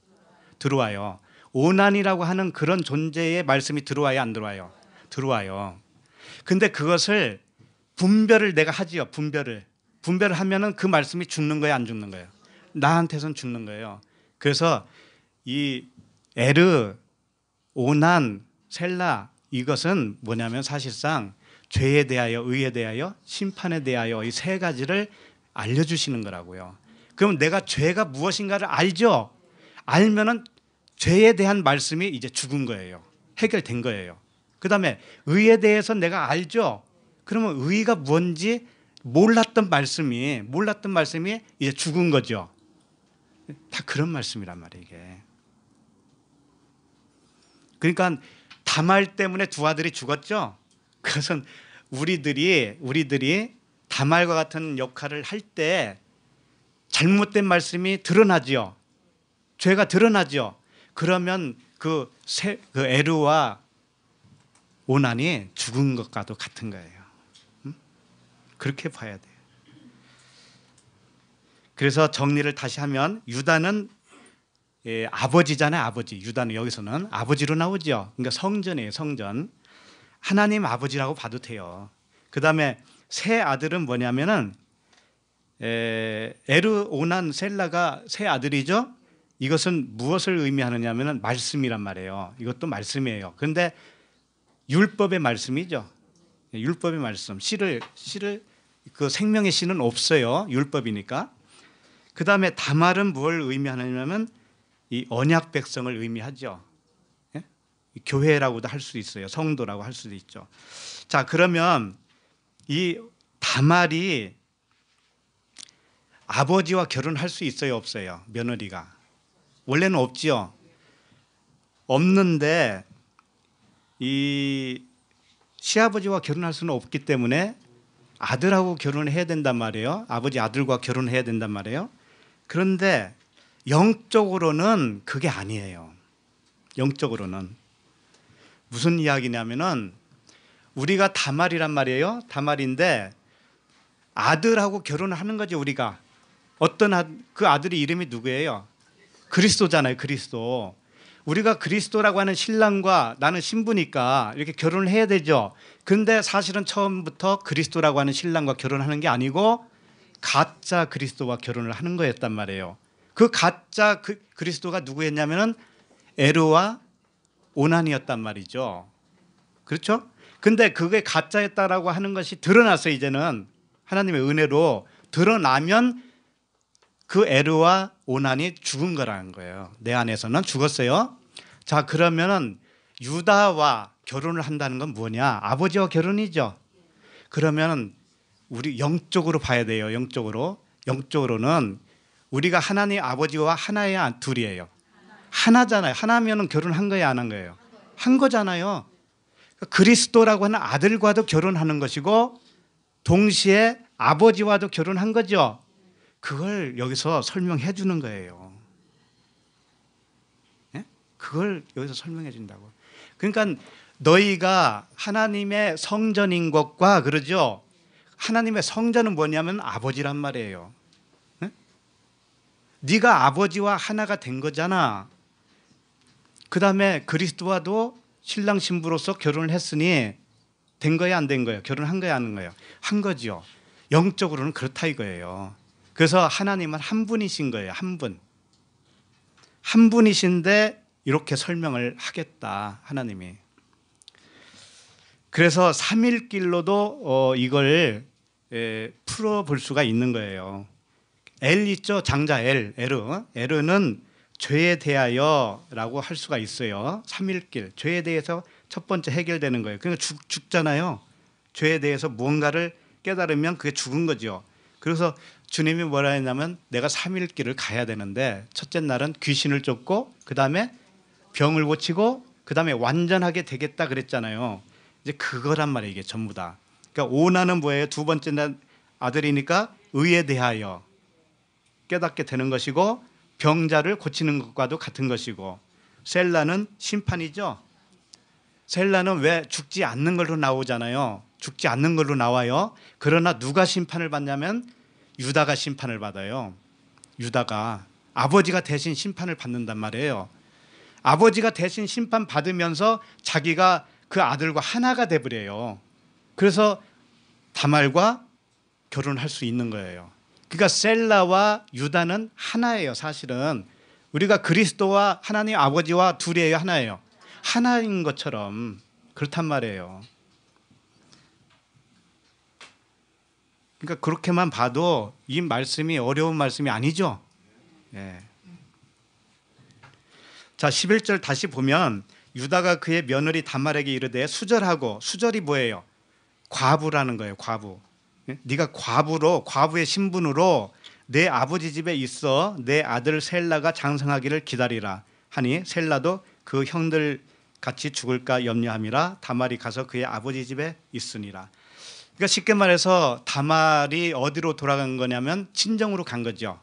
들어와요. 오난이라고 하는 그런 존재의 말씀이 들어와야 안 들어와요. 들어와요. 근데 그것을 분별을 내가 하지요. 분별을. 분별을 하면은 그 말씀이 죽는 거예요, 안 죽는 거예요. 나한테선 죽는 거예요. 그래서 이 에르, 오난, 셀라 이것은 뭐냐면 사실상 죄에 대하여, 의에 대하여, 심판에 대하여 이 세 가지를 알려주시는 거라고요. 그럼 내가 죄가 무엇인가를 알죠. 알면은 죄에 대한 말씀이 이제 죽은 거예요. 해결된 거예요. 그 다음에 의에 대해서 내가 알죠. 그러면 의가 의 뭔지 몰랐던 말씀이 몰랐던 말씀이 이제 죽은 거죠. 다 그런 말씀이란 말이에요, 이게. 그러니까 다말 때문에 두 아들이 죽었죠. 그것은 우리들이 우리들이 다말과 같은 역할을 할 때 잘못된 말씀이 드러나지요. 죄가 드러나지요. 그러면 그, 세, 그 에르와 오난이 죽은 것과도 같은 거예요. 그렇게 봐야 돼요. 그래서 정리를 다시 하면 유다는 예, 아버지잖아요, 아버지. 유다는 여기서는 아버지로 나오죠. 그러니까 성전이에요, 성전. 하나님 아버지라고 봐도 돼요. 그 다음에 세 아들은 뭐냐면은 에, 에르 오난 셀라가 세 아들이죠. 이것은 무엇을 의미하느냐면은 말씀이란 말이에요. 이것도 말씀이에요. 그런데 율법의 말씀이죠. 율법의 말씀 씨를 씨를 그 생명의 씨는 없어요 율법이니까 그 다음에 다말은 뭘 의미하느냐면 이 언약 백성을 의미하죠 예? 교회라고도 할 수 있어요 성도라고 할 수도 있죠 자 그러면 이 다말이 아버지와 결혼할 수 있어요 없어요 며느리가 원래는 없지요 없는데 이 시아버지와 결혼할 수는 없기 때문에 아들하고 결혼을 해야 된단 말이에요. 아버지 아들과 결혼해야 된단 말이에요. 그런데 영적으로는 그게 아니에요. 영적으로는 무슨 이야기냐면은 우리가 다말이란 말이에요. 다말인데 아들하고 결혼하는 거죠 우리가 어떤 아, 그 아들의 이름이 누구예요? 그리스도잖아요. 그리스도. 우리가 그리스도라고 하는 신랑과 나는 신부니까 이렇게 결혼을 해야 되죠. 근데 사실은 처음부터 그리스도라고 하는 신랑과 결혼하는 게 아니고 가짜 그리스도와 결혼을 하는 거였단 말이에요. 그 가짜 그, 그리스도가 누구였냐면은 에로와 오난이었단 말이죠. 그렇죠? 근데 그게 가짜였다라고 하는 것이 드러나서 이제는 하나님의 은혜로 드러나면 그 에르와 오난이 죽은 거라는 거예요. 내 안에서는 죽었어요. 자, 그러면은 유다와 결혼을 한다는 건 뭐냐? 아버지와 결혼이죠. 그러면은 우리 영적으로 봐야 돼요. 영적으로. 영적으로는 우리가 하나님 아버지와 하나야 아, 둘이에요. 하나잖아요. 하나면은 결혼한 거예요, 안 한 거예요? 한 거잖아요. 그러니까 그리스도라고 하는 아들과도 결혼하는 것이고 동시에 아버지와도 결혼한 거죠. 그걸 여기서 설명해 주는 거예요. 예? 그걸 여기서 설명해 준다고. 그러니까 너희가 하나님의 성전인 것과 그러죠. 하나님의 성전은 뭐냐면 아버지란 말이에요. 예? 네가 아버지와 하나가 된 거잖아. 그 다음에 그리스도와도 신랑 신부로서 결혼을 했으니 된 거야 안 된거예 결혼한 거야 안한거예한 거지요. 영적으로는 그렇다 이거예요. 그래서 하나님은 한 분이신 거예요. 한 분. 한 분이신데 이렇게 설명을 하겠다. 하나님이. 그래서 삼일길로도 어, 이걸 풀어볼 수가 있는 거예요. 엘 있죠? 장자 엘. L, L. L은 죄에 대하여라고 할 수가 있어요. 삼일길 죄에 대해서 첫 번째 해결되는 거예요. 그러니까 죽, 잖아요 죄에 대해서 무언가를 깨달으면 그게 죽은 거죠. 그래서 주님이 뭐라 했냐면 내가 3일 길을 가야 되는데 첫째 날은 귀신을 쫓고 그다음에 병을 고치고 그다음에 완전하게 되겠다 그랬잖아요. 이제 그거란 말이에요, 이게 전부 다. 그러니까 오나는 뭐예요? 두 번째 날 아들이니까 의에 대하여 깨닫게 되는 것이고 병자를 고치는 것과도 같은 것이고 셀라는 심판이죠. 셀라는 왜 죽지 않는 걸로 나오잖아요. 죽지 않는 걸로 나와요. 그러나 누가 심판을 받냐면 유다가 심판을 받아요. 유다가 아버지가 대신 심판을 받는단 말이에요. 아버지가 대신 심판 받으면서 자기가 그 아들과 하나가 되버려요. 그래서 다말과 결혼할 수 있는 거예요. 그러니까 셀라와 유다는 하나예요. 사실은 우리가 그리스도와 하나님 아버지와 둘이에요. 하나예요. 하나인 것처럼 그렇단 말이에요. 그러니까 그렇게만 봐도 이 말씀이 어려운 말씀이 아니죠. 예. 자, 11절 다시 보면 유다가 그의 며느리 단말에게 이르되 수절하고 수절이 뭐예요? 과부라는 거예요. 과부. 예? 네가 과부로 과부의 신분으로 내 아버지 집에 있어 내 아들 셀라가 장성하기를 기다리라 하니 셀라도 그 형들 같이 죽을까 염려함이라 다말이 가서 그의 아버지 집에 있으니라. 그러니까 쉽게 말해서 다말이 어디로 돌아간 거냐면 친정으로 간 거죠.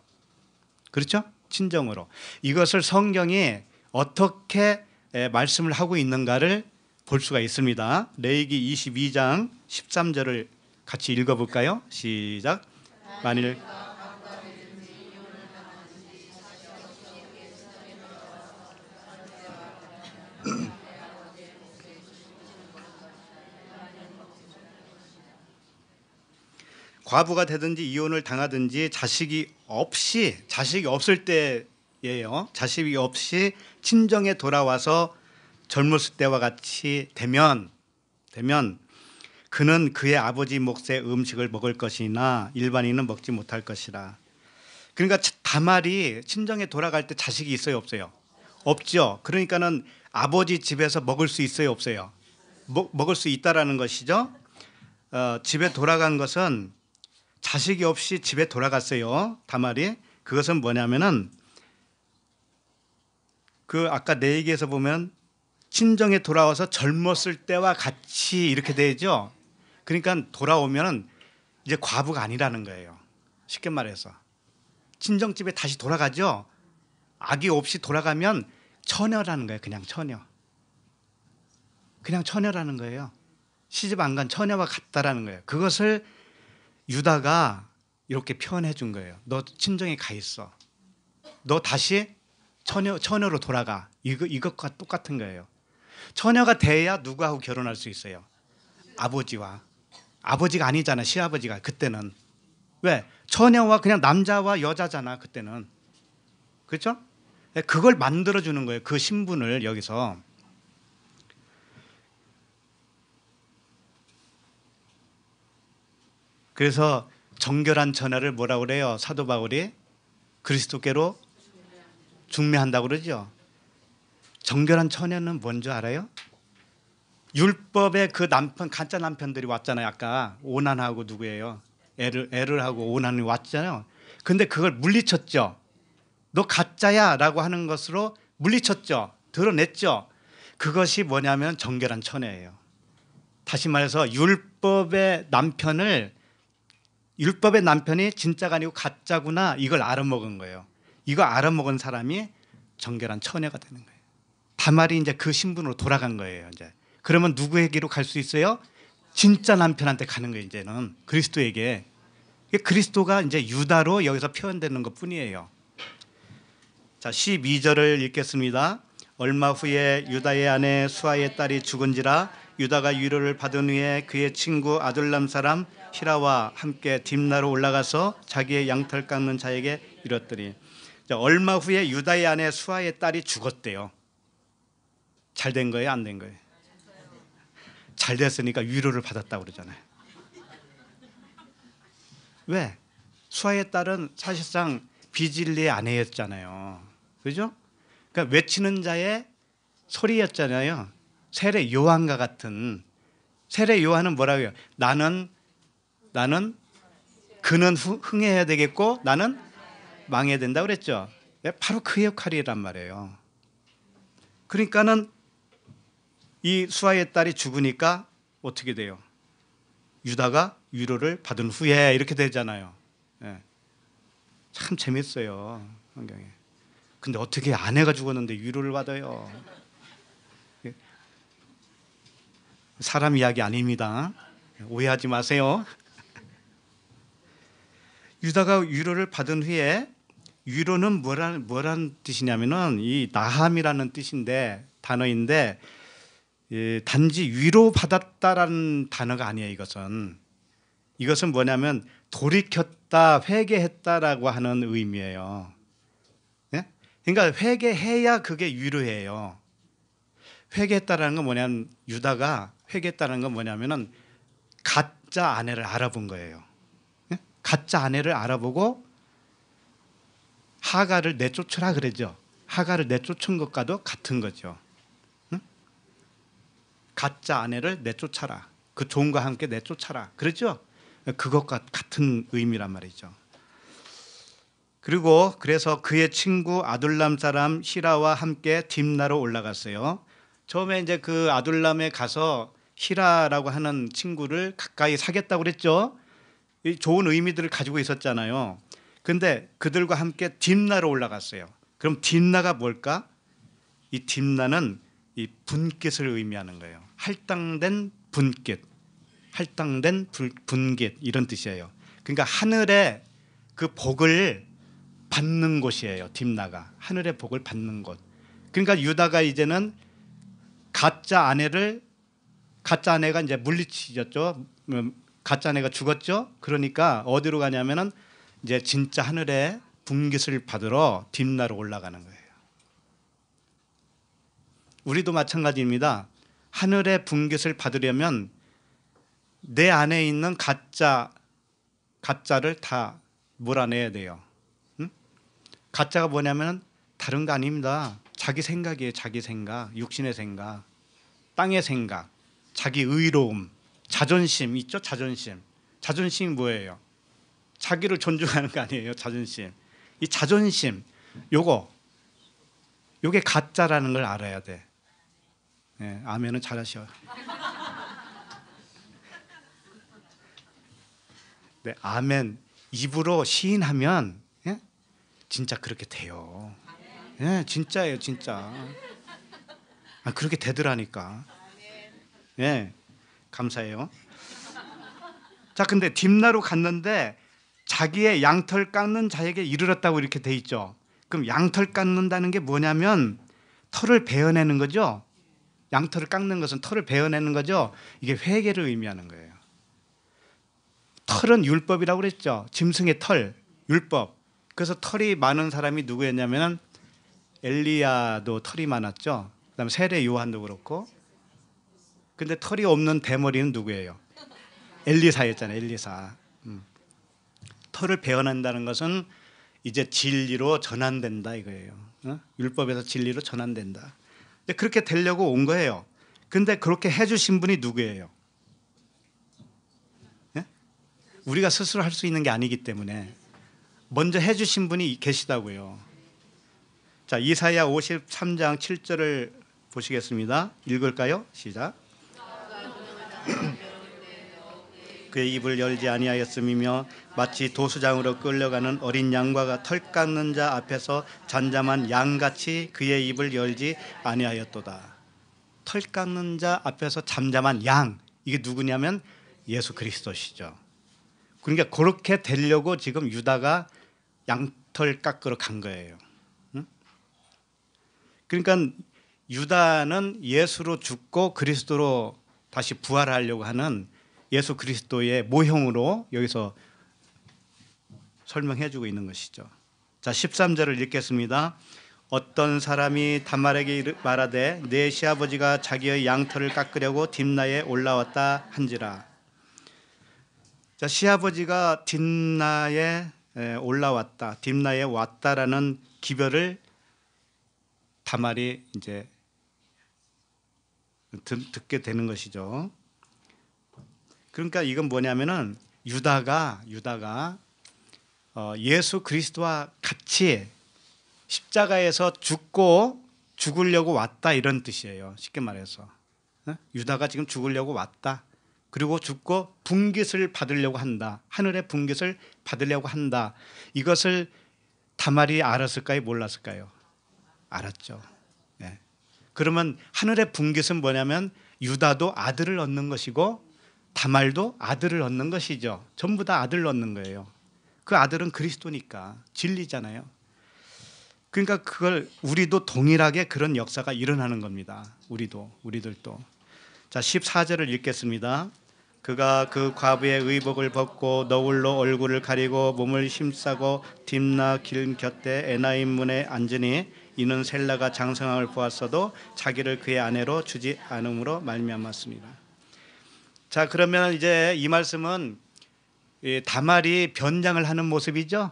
그렇죠? 친정으로. 이것을 성경이 어떻게 말씀을 하고 있는가를 볼 수가 있습니다. 레이기 22장 13절을 같이 읽어볼까요? 시작. 만일 과부가 되든지 이혼을 당하든지 자식이 없이 자식이 없을 때예요. 자식이 없이 친정에 돌아와서 젊었을 때와 같이 되면 되면 그는 그의 아버지 몫의 음식을 먹을 것이나 일반인은 먹지 못할 것이라. 그러니까 다말이 친정에 돌아갈 때 자식이 있어요 없어요? 없죠. 그러니까는 아버지 집에서 먹을 수 있어요 없어요? 먹, 먹을 수 있다라는 것이죠. 어, 집에 돌아간 것은 자식이 없이 집에 돌아갔어요. 다말이 그것은 뭐냐면은 그 아까 내 얘기에서 보면 친정에 돌아와서 젊었을 때와 같이 이렇게 되죠. 그러니까 돌아오면은 이제 과부가 아니라는 거예요. 쉽게 말해서 친정집에 다시 돌아가죠. 아기 없이 돌아가면 처녀라는 거예요. 그냥 처녀. 그냥 처녀라는 거예요. 시집 안 간 처녀와 같다라는 거예요. 그것을 유다가 이렇게 표현해 준 거예요. 너 친정에 가 있어. 너 다시 처녀 처녀로 돌아가. 이거 이것과 똑같은 거예요. 처녀가 돼야 누구하고 결혼할 수 있어요? 아버지와 아버지가 아니잖아 시아버지가 그때는 왜 처녀와 그냥 남자와 여자잖아 그때는 그렇죠? 예, 그걸 만들어 주는 거예요 그 신분을 여기서 그래서 정결한 전화를 뭐라 그래요? 사도 바울이 그리스도께로 중매한다고 그러죠. 정결한 처녀는 뭔 줄 알아요? 율법의 그 남편 가짜 남편들이 왔잖아요. 아까 오난하고 누구예요? 애를 애를 하고 오난이 왔잖아요. 근데 그걸 물리쳤죠. 너 가짜야라고 하는 것으로 물리쳤죠. 드러냈죠. 그것이 뭐냐면 정결한 처녀예요. 다시 말해서 율법의 남편을 율법의 남편이 진짜가 아니고 가짜구나 이걸 알아먹은 거예요. 이거 알아먹은 사람이 정결한 처녀가 되는 거예요. 다말이 이제 그 신분으로 돌아간 거예요. 이제 그러면 누구에게로 갈 수 있어요? 진짜 남편한테 가는 거예요. 이제는 그리스도에게 그리스도가 이제 유다로 여기서 표현되는 것 뿐이에요. 자, 12절을 읽겠습니다. 얼마 후에 유다의 아내 수아의 딸이 죽은지라 유다가 위로를 받은 후에 그의 친구 아들남 사람 히라와 함께 딥나로 올라가서 자기의 양털 깎는 자에게 이뤘더니 얼마 후에 유다의 아내 수아의 딸이 죽었대요. 잘 된 거예요, 안 된 거예요? 잘 됐으니까 위로를 받았다 그러잖아요. 왜? 수아의 딸은 사실상 비질리의 아내였잖아요. 그죠? 그러니까 외치는 자의 소리였잖아요. 세례 요한과 같은 세례 요한은 뭐라고요? 해 나는 나는 그는 흥해야 되겠고 나는 망해야 된다 그랬죠. 네, 바로 그 역할이란 말이에요. 그러니까는 이 수아의 딸이 죽으니까 어떻게 돼요? 유다가 위로를 받은 후에 이렇게 되잖아요. 예. 참 재밌어요 환경에. 근데 어떻게 아내가 죽었는데 위로를 받아요? 예. 사람 이야기 아닙니다. 오해하지 마세요. 유다가 위로를 받은 후에 위로는 뭐란 뭐란 뜻이냐면은 이 나함이라는 뜻인데 단어인데 예, 단지 위로 받았다라는 단어가 아니에요 이것은 이것은 뭐냐면 돌이켰다 회개했다라고 하는 의미예요. 예? 그러니까 회개해야 그게 위로예요. 회개했다라는 건 뭐냐면 유다가 회개했다는 건 뭐냐면은 가짜 아내를 알아본 거예요. 가짜 아내를 알아보고 하가를 내쫓으라 그러죠. 하가를 내쫓은 것과도 같은 거죠. 응? 가짜 아내를 내쫓아라. 그 종과 함께 내쫓아라. 그러죠? 그것과 같은 의미란 말이죠. 그리고 그래서 그의 친구 아둘람 사람 히라와 함께 딥나로 올라갔어요. 처음에 이제 그 아둘람에 가서 히라라고 하는 친구를 가까이 사겠다고 그랬죠. 좋은 의미들을 가지고 있었잖아요. 근데 그들과 함께 딥나로 올라갔어요. 그럼 딥나가 뭘까? 이 딥나는 이 분깃을 의미하는 거예요. 할당된 분깃, 할당된 분깃 이런 뜻이에요. 그러니까 하늘의 그 복을 받는 곳이에요. 딥나가 하늘의 복을 받는 곳. 그러니까 유다가 이제는 가짜 아내를 가짜 아내가 이제 물리치셨죠. 음, 가짜 내가 죽었죠. 그러니까 어디로 가냐면은 이제 진짜 하늘에 분깃을 받으러 뒷날로 올라가는 거예요. 우리도 마찬가지입니다. 하늘의 분깃을 받으려면 내 안에 있는 가짜 가짜를 다 몰아내야 돼요. 응? 가짜가 뭐냐면 다른 거 아닙니다. 자기 생각이에요. 자기 생각, 육신의 생각, 땅의 생각, 자기 의로움, 자존심 있죠? 자존심. 자존심이 뭐예요? 자기를 존중하는 거 아니에요? 자존심. 이 자존심 요거 요게 가짜라는 걸 알아야 돼. 네, 아멘은 잘하셔. 네, 아멘 입으로 시인하면 예? 진짜 그렇게 돼요. 예, 진짜예요, 진짜. 아, 그렇게 되더라니까. 예. 감사해요. 자, 근데 딥나로 갔는데 자기의 양털 깎는 자에게 이르렀다고 이렇게 돼 있죠. 그럼 양털 깎는다는 게 뭐냐면 털을 베어내는 거죠. 양털을 깎는 것은 털을 베어내는 거죠. 이게 회개를 의미하는 거예요. 털은 율법이라고 그랬죠. 짐승의 털, 율법. 그래서 털이 많은 사람이 누구였냐면 엘리야도 털이 많았죠. 그다음에 세례 요한도 그렇고 근데 털이 없는 대머리는 누구예요? 엘리사였잖아요. 엘리사. 음. 털을 배어난다는 것은 이제 진리로 전환된다 이거예요. 어? 율법에서 진리로 전환된다. 근데 그렇게 되려고 온 거예요. 근데 그렇게 해주신 분이 누구예요? 예? 우리가 스스로 할 수 있는 게 아니기 때문에 먼저 해주신 분이 계시다고요. 자 이사야 53장 7절을 보시겠습니다. 읽을까요? 시작. [CLEARS THROAT] 그의 입을 열지 아니하였음이며 마치 도수장으로 끌려가는 어린 양과가 털 깎는 자 앞에서 잔잠한 양같이 그의 입을 열지 아니하였도다. 털 깎는 자 앞에서 잠잠한 양 이게 누구냐면 예수 그리스도시죠. 그러니까 그렇게 되려고 지금 유다가 양털 깎으러 간 거예요. 그러니까 유다는 예수로 죽고 그리스도로 다시 부활하려고 하는 예수 그리스도의 모형으로 여기서 설명해 주고 있는 것이죠. 자, 13절을 읽겠습니다. 어떤 사람이 다말에게 말하되 내 시아버지가 자기의 양털을 깎으려고 딥나에 올라왔다 한지라. 자, 시아버지가 딥나에 올라왔다. 딥나에 왔다라는 기별을 다말이 이제 듣게 되는 것이죠. 그러니까 이건 뭐냐면은 유다가 유다가 어, 예수 그리스도와 같이 십자가에서 죽고 죽으려고 왔다 이런 뜻이에요. 쉽게 말해서 어? 유다가 지금 죽으려고 왔다. 그리고 죽고 분깃을 받으려고 한다. 하늘의 분깃을 받으려고 한다. 이것을 다말이 알았을까요? 몰랐을까요? 알았죠. 그러면 하늘의 분깃은 뭐냐면 유다도 아들을 얻는 것이고 다말도 아들을 얻는 것이죠. 전부 다아들 얻는 거예요. 그 아들은 그리스도니까 진리잖아요. 그러니까 그걸 우리도 동일하게 그런 역사가 일어나는 겁니다. 우리도 우리들도. 자, 14절을 읽겠습니다. 그가 그 과부의 의복을 벗고 너울로 얼굴을 가리고 몸을 힘싸고 딤나길 곁에 에나임 문에 앉으니 이는 셀라가 장성함을 보았어도 자기를 그의 아내로 주지 않음으로 말미암았습니다. 자 그러면 이제 이 말씀은 다말이 변장을 하는 모습이죠.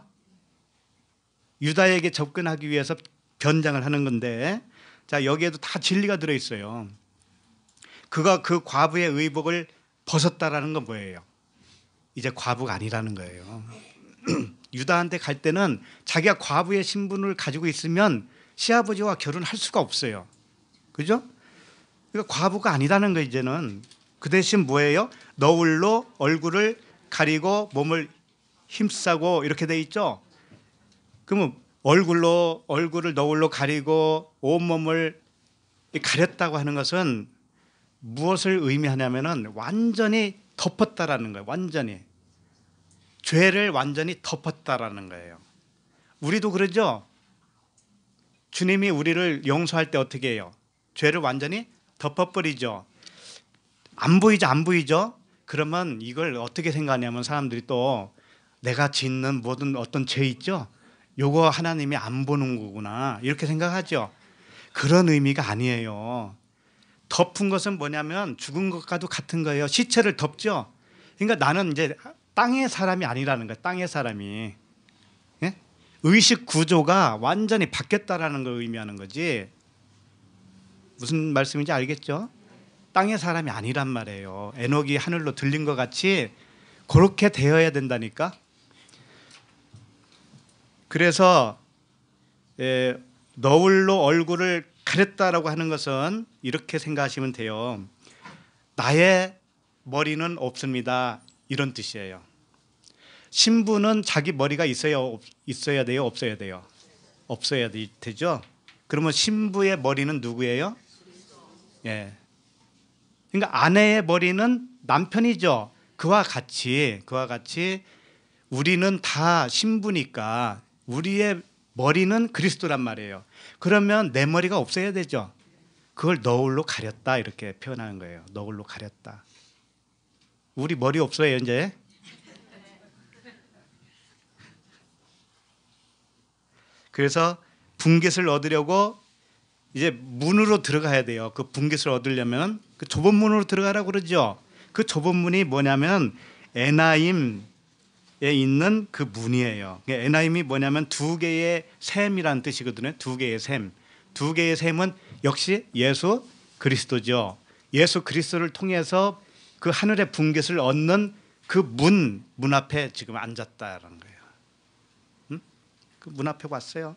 유다에게 접근하기 위해서 변장을 하는 건데 자 여기에도 다 진리가 들어 있어요. 그가 그 과부의 의복을 벗었다라는 건 뭐예요? 이제 과부가 아니라는 거예요. [CLEARS THROAT] 유다한테 갈 때는 자기가 과부의 신분을 가지고 있으면 시아버지와 결혼할 수가 없어요. 그죠? 그러니까 과부가 아니다는 거 이제는 그 대신 뭐예요? 너울로 얼굴을 가리고 몸을 힘싸고 이렇게 돼 있죠. 그러면 얼굴로 얼굴을 너울로 가리고 온 몸을 가렸다고 하는 것은 무엇을 의미하냐면은 완전히 덮었다라는 거예요. 완전히 죄를 완전히 덮었다라는 거예요. 우리도 그러죠. 주님이 우리를 용서할 때 어떻게 해요? 죄를 완전히 덮어버리죠. 안 보이죠, 안 보이죠. 그러면 이걸 어떻게 생각하냐면 사람들이 또 내가 짓는 모든 어떤 죄 있죠. 요거 하나님이 안 보는 거구나 이렇게 생각하죠. 그런 의미가 아니에요. 덮은 것은 뭐냐면 죽은 것과도 같은 거예요. 시체를 덮죠. 그러니까 나는 이제 땅의 사람이 아니라는 거예요. 땅의 사람이 의식 구조가 완전히 바뀌었다라는 걸 의미하는 거지. 무슨 말씀인지 알겠죠? 땅의 사람이 아니란 말이에요. 에녹이 하늘로 들린 것 같이 그렇게 되어야 된다니까. 그래서 예, 너울로 얼굴을 가렸다라고 하는 것은 이렇게 생각하시면 돼요. 나의 머리는 없습니다. 이런 뜻이에요. 신부는 자기 머리가 있어야 있어야 돼요, 없어야 돼요. 없어야 되죠. 그러면 신부의 머리는 누구예요? 예. 그러니까 아내의 머리는 남편이죠. 그와 같이 그와 같이 우리는 다 신부니까 우리의 머리는 그리스도란 말이에요. 그러면 내 머리가 없어야 되죠. 그걸 너울로 가렸다 이렇게 표현하는 거예요. 너울로 가렸다. 우리 머리 없어요 이제. 그래서 붕깃을 얻으려고 이제 문으로 들어가야 돼요. 그 분깃을 얻으려면 그 좁은 문으로 들어가라고 그러죠. 그 좁은 문이 뭐냐면 에나임에 있는 그 문이에요. 그러니까 에나임이 뭐냐면 두 개의 샘이란 뜻이거든요. 두 개의 샘. 두 개의 샘은 역시 예수 그리스도죠. 예수 그리스도를 통해서 그 하늘의 분깃을 얻는 그 문, 문 앞에 지금 앉았다라는 거예요. 그 문 앞에 왔어요.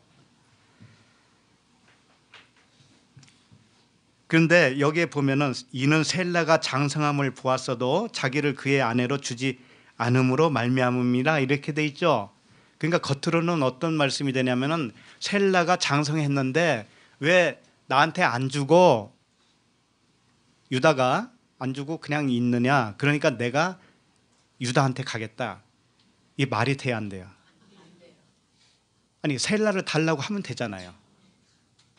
그런데 여기에 보면은 이는 셀라가 장성함을 보았어도 자기를 그의 아내로 주지 않음으로 말미암음이라 이렇게 돼 있죠. 그러니까 겉으로는 어떤 말씀이 되냐면은 셀라가 장성했는데 왜 나한테 안 주고 유다가 안 주고 그냥 있느냐? 그러니까 내가 유다한테 가겠다. 이 말이 돼야 안 돼요. 아니 셀라를 달라고 하면 되잖아요.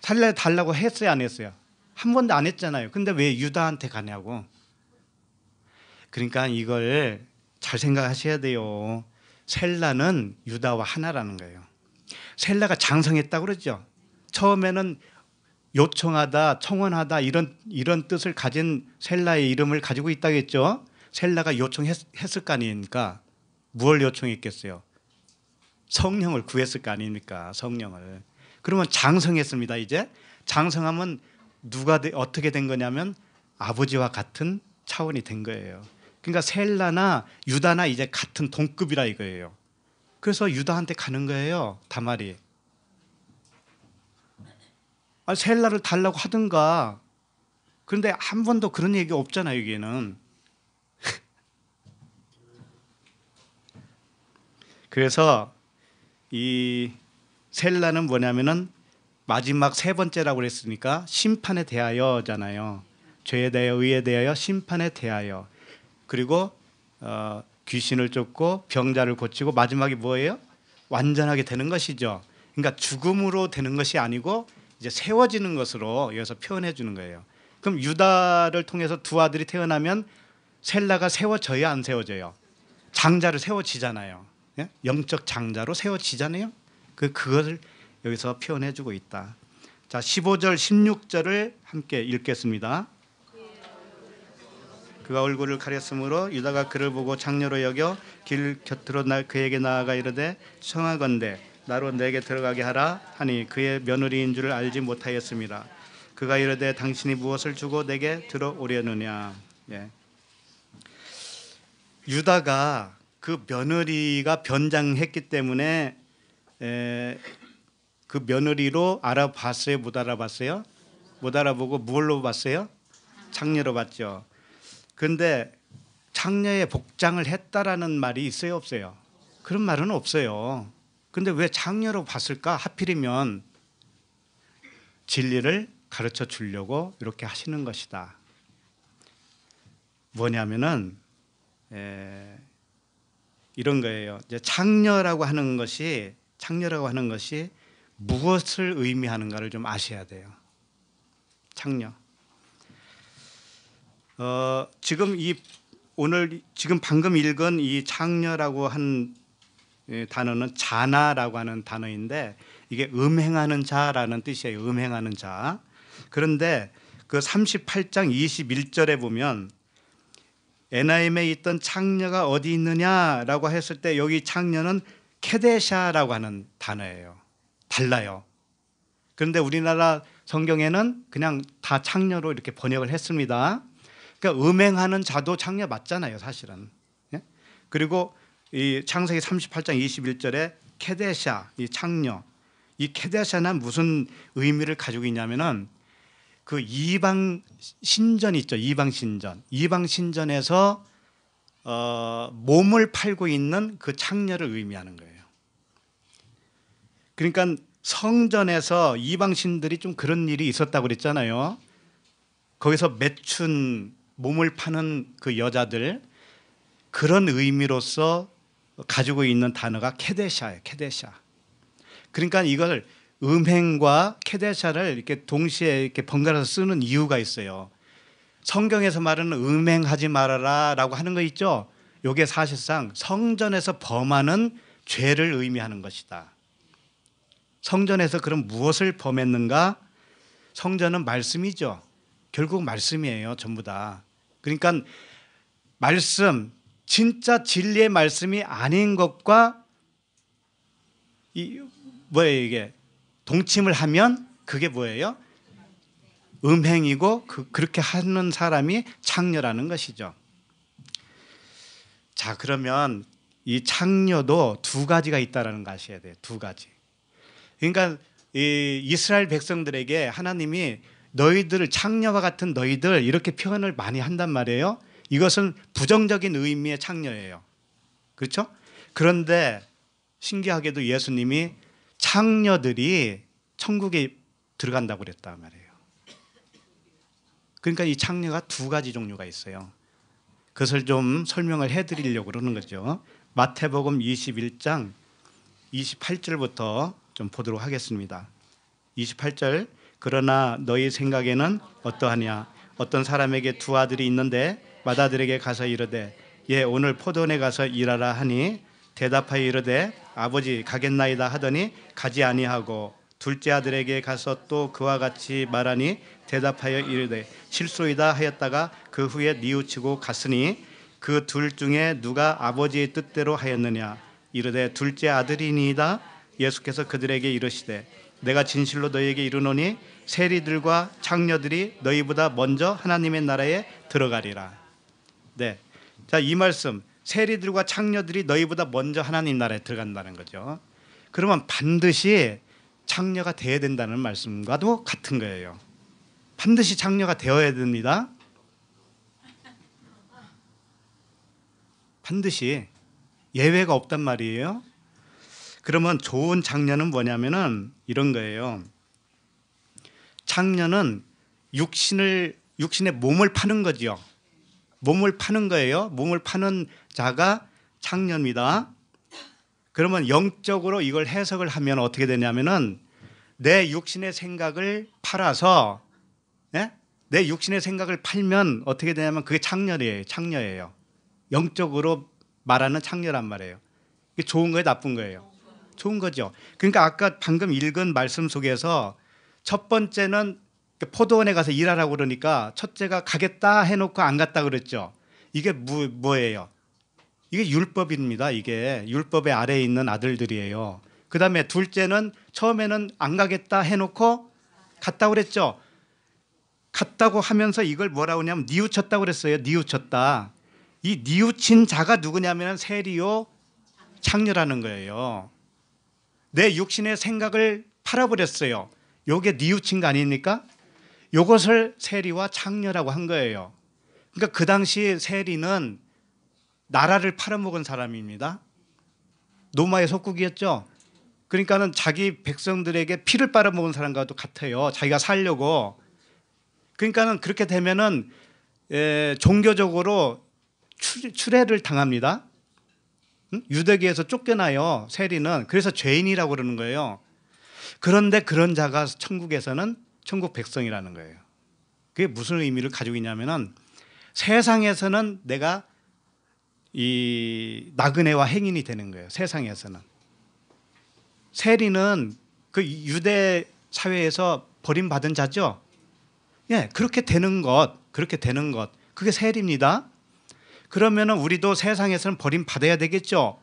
셀라 달라고 했어요, 안 했어요? 한 번도 안 했잖아요. 근데 왜 유다한테 가냐고. 그러니까 이걸 잘 생각하셔야 돼요. 셀라는 유다와 하나라는 거예요. 셀라가 장성했다 그러죠. 처음에는 요청하다, 청원하다 이런 이런 뜻을 가진 셀라의 이름을 가지고 있다겠죠. 셀라가 요청했을 거 아니니까 무엇 요청했겠어요? 성령을 구했을 거 아닙니까? 성령을. 그러면 장성했습니다. 이제 장성하면 누가 되, 어떻게 된 거냐면 아버지와 같은 차원이 된 거예요. 그러니까 셀라나 유다나 이제 같은 동급이라 이거예요. 그래서 유다한테 가는 거예요. 다말이. 아, 셀라를 달라고 하든가. 그런데 한 번도 그런 얘기 없잖아요, 여기는. [LAUGHS] 그래서 이 셀라는 뭐냐면은 마지막 세 번째라고 그랬으니까 심판에 대하여잖아요. 죄에 대하여, 의에 대하여, 심판에 대하여. 그리고 어, 귀신을 쫓고 병자를 고치고 마지막이 뭐예요? 완전하게 되는 것이죠. 그러니까 죽음으로 되는 것이 아니고 이제 세워지는 것으로 여기서 표현해 주는 거예요. 그럼 유다를 통해서 두 아들이 태어나면 셀라가 세워져야 안 세워져요. 장자를 세워지잖아요. 예? 영적 장자로 세워지잖아요. 그 그것을 여기서 표현해 주고 있다. 자, 15절 16절을 함께 읽겠습니다. 그가 얼굴을 가렸으므로 유다가 그를 보고 장녀로 여겨 길 곁으로 나 그에게 나아가 이르되 청하건대 나로 내게 들어가게 하라 하니 그의 며느리인 줄 알지 못하였습니다. 그가 이르되 당신이 무엇을 주고 내게 들어오려느냐. 예. 유다가 그 며느리가 변장했기 때문에 에, 그 며느리로 알아봤어요? 못 알아봤어요? 못 알아보고 뭘로 봤어요? 장녀로 봤죠. 근데 장녀의 복장을 했다라는 말이 있어요, 없어요? 그런 말은 없어요. 근데 왜장녀로 봤을까? 하필이면 진리를 가르쳐 주려고 이렇게 하시는 것이다. 뭐냐면은 에, 이런 거예요. 이제 창녀라고 하는 것이 창녀라고 하는 것이 무엇을 의미하는가를 좀 아셔야 돼요. 창녀. 어, 지금 이 오늘 지금 방금 읽은 이 창녀라고 한 예, 단어는 자나라고 하는 단어인데 이게 음행하는 자라는 뜻이에요. 음행하는 자. 그런데 그 38장 21절에 보면 에나임에 있던 창녀가 어디 있느냐라고 했을 때 여기 창녀는 케데샤라고 하는 단어예요. 달라요. 그런데 우리나라 성경에는 그냥 다 창녀로 이렇게 번역을 했습니다. 그러니까 음행하는 자도 창녀 맞잖아요, 사실은. 예? 그리고 이 창세기 38장 21절에 케데샤 이 창녀 이 케데샤는 무슨 의미를 가지고 있냐면은 그 이방 신전 있죠. 이방 신전. 이방 신전에서 어, 몸을 팔고 있는 그 창녀를 의미하는 거예요. 그러니까 성전에서 이방 신들이 좀 그런 일이 있었다고 그랬잖아요. 거기서 매춘 몸을 파는 그 여자들 그런 의미로서 가지고 있는 단어가 케데샤예요. 케데샤. 그러니까 이걸 음행과 캐데샤를 이렇게 동시에 이렇게 번갈아서 쓰는 이유가 있어요. 성경에서 말하는 음행하지 말아라라고 하는 거 있죠. 요게 사실상 성전에서 범하는 죄를 의미하는 것이다. 성전에서 그럼 무엇을 범했는가? 성전은 말씀이죠. 결국 말씀이에요, 전부 다. 그러니까 말씀, 진짜 진리의 말씀이 아닌 것과 이 뭐예요 이게 동침을 하면 그게 뭐예요? 음행이고 그, 그렇게 하는 사람이 창녀라는 것이죠. 자 그러면 이 창녀도 두 가지가 있다라는 거 아셔야 돼요. 두 가지. 그러니까 이 이스라엘 백성들에게 하나님이 너희들을 창녀와 같은 너희들 이렇게 표현을 많이 한단 말이에요. 이것은 부정적인 의미의 창녀예요. 그렇죠? 그런데 신기하게도 예수님이 창녀들이 천국에 들어간다고 그랬단 말이에요. 그러니까 이 창녀가 두 가지 종류가 있어요. 그것을 좀 설명을 해 드리려고 그러는 거죠. 마태복음 21장 28절부터 좀 보도록 하겠습니다. 28절 그러나 너희 생각에는 어떠하냐 어떤 사람에게 두 아들이 있는데 마다들에게 가서 이르되 예 오늘 포도원에 가서 일하라 하니 대답하여 이르되 아버지 가겠나이다 하더니 가지 아니하고 둘째 아들에게 가서 또 그와 같이 말하니 대답하여 이르되 실수이다 하였다가 그 후에 니우치고 갔으니 그 둘 중에 누가 아버지의 뜻대로 하였느냐 이르되 둘째 아들이니이다 예수께서 그들에게 이르시되 내가 진실로 너희에게 이르노니 세리들과 창녀들이 너희보다 먼저 하나님의 나라에 들어가리라. 네. 자, 이 말씀 세리들과 창녀들이 너희보다 먼저 하나님 나라에 들어간다는 거죠. 그러면 반드시 창녀가 되어야 된다는 말씀과도 같은 거예요. 반드시 창녀가 되어야 됩니다. 반드시 예외가 없단 말이에요. 그러면 좋은 장녀는 뭐냐면은 이런 거예요. 장녀는 육신을 육신의 몸을 파는 거지요. 몸을 파는 거예요. 몸을 파는 자가 창녀입니다. 그러면 영적으로 이걸 해석을 하면 어떻게 되냐면은 내 육신의 생각을 팔아서 예? 내 육신의 생각을 팔면 어떻게 되냐면 그게 창녀예요. 창녀예요. 영적으로 말하는 창녀란 말이에요. 이게 좋은 거예요, 나쁜 거예요? 좋은 거죠. 그러니까 아까 방금 읽은 말씀 속에서 첫 번째는 포도원에 가서 일하라고 그러니까 첫째가 가겠다 해놓고 안 갔다 그랬죠. 이게 뭐, 뭐예요? 이게 율법입니다. 이게 율법의 아래에 있는 아들들이에요. 그 다음에 둘째는 처음에는 안 가겠다 해놓고 갔다 그랬죠. 갔다고 하면서 이걸 뭐라고 하냐면 니우쳤다 그랬어요. 니우쳤다. 이 니우친 자가 누구냐면 세리요 창녀라는 거예요. 내 육신의 생각을 팔아버렸어요. 요게 니우친 거 아닙니까? 요것을 세리와 창녀라고 한 거예요. 그러니까 그 당시 세리는 나라를 팔아먹은 사람입니다. 노마의 속국이었죠. 그러니까는 자기 백성들에게 피를 빨아먹은 사람과도 같아요. 자기가 살려고. 그러니까는 그렇게 되면은 에, 종교적으로 출애를 당합니다. 응? 유대계에서 쫓겨나요. 세리는 그래서 죄인이라고 그러는 거예요. 그런데 그런 자가 천국에서는 천국 백성이라는 거예요. 그게 무슨 의미를 가지고 있냐면은 세상에서는 내가 이 나그네와 행인이 되는 거예요. 세상에서는 세리는 그 유대 사회에서 버림받은 자죠. 예, 그렇게 되는 것, 그렇게 되는 것, 그게 세리입니다. 그러면은 우리도 세상에서는 버림받아야 되겠죠.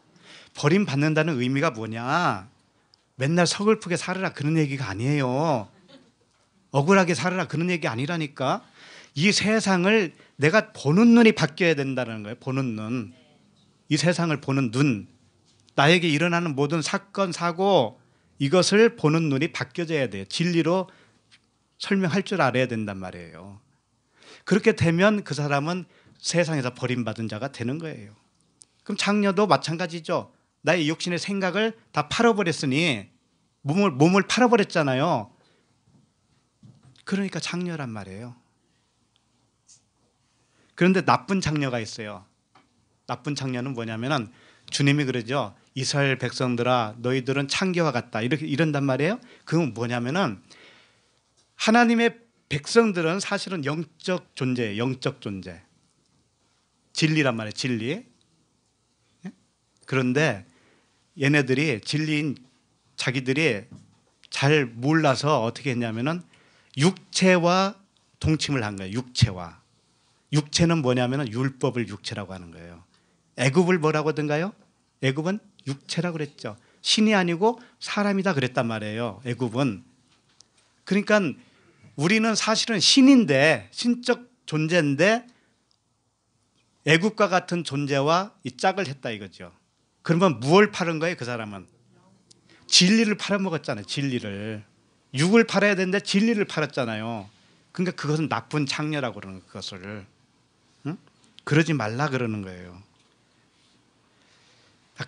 버림받는다는 의미가 뭐냐? 맨날 서글프게 살아라 그런 얘기가 아니에요. 억울하게 살아라 그런 얘기 아니라니까 이 세상을 내가 보는 눈이 바뀌어야 된다는 거예요. 보는 눈. 이 세상을 보는 눈. 나에게 일어나는 모든 사건, 사고 이것을 보는 눈이 바뀌어져야 돼요. 진리로 설명할 줄 알아야 된단 말이에요. 그렇게 되면 그 사람은 세상에서 버림받은 자가 되는 거예요. 그럼 장녀도 마찬가지죠. 나의 욕심의 생각을 다 팔아버렸으니 몸을 몸을 팔아버렸잖아요. 그러니까 장녀란 말이에요. 그런데 나쁜 장녀가 있어요. 나쁜 장녀는 뭐냐면은 주님이 그러죠. 이스라엘 백성들아 너희들은 창녀와 같다. 이렇게 이런단 말이에요. 그건 뭐냐면은 하나님의 백성들은 사실은 영적 존재예요. 영적 존재. 진리란 말이에요. 진리. 예? 그런데 얘네들이 진리인 자기들이 잘 몰라서 어떻게 했냐면은 육체와 동침을 한 거예요. 육체와. 육체는 뭐냐면 율법을 육체라고 하는 거예요. 애굽을 뭐라고 하던가요? 애굽은 육체라 그랬죠. 신이 아니고 사람이다 그랬단 말이에요. 애굽은. 그러니까 우리는 사실은 신인데 신적 존재인데 애굽과 같은 존재와 이 짝을 했다 이거죠. 그러면 무엇을 파는 거예요, 그 사람은? 진리를 팔아먹었잖아요, 진리를. 육을 팔아야 되는데 진리를 팔았잖아요. 그러니까 그것은 나쁜 창녀라고 그러는 그것을 응? 그러지 말라 그러는 거예요.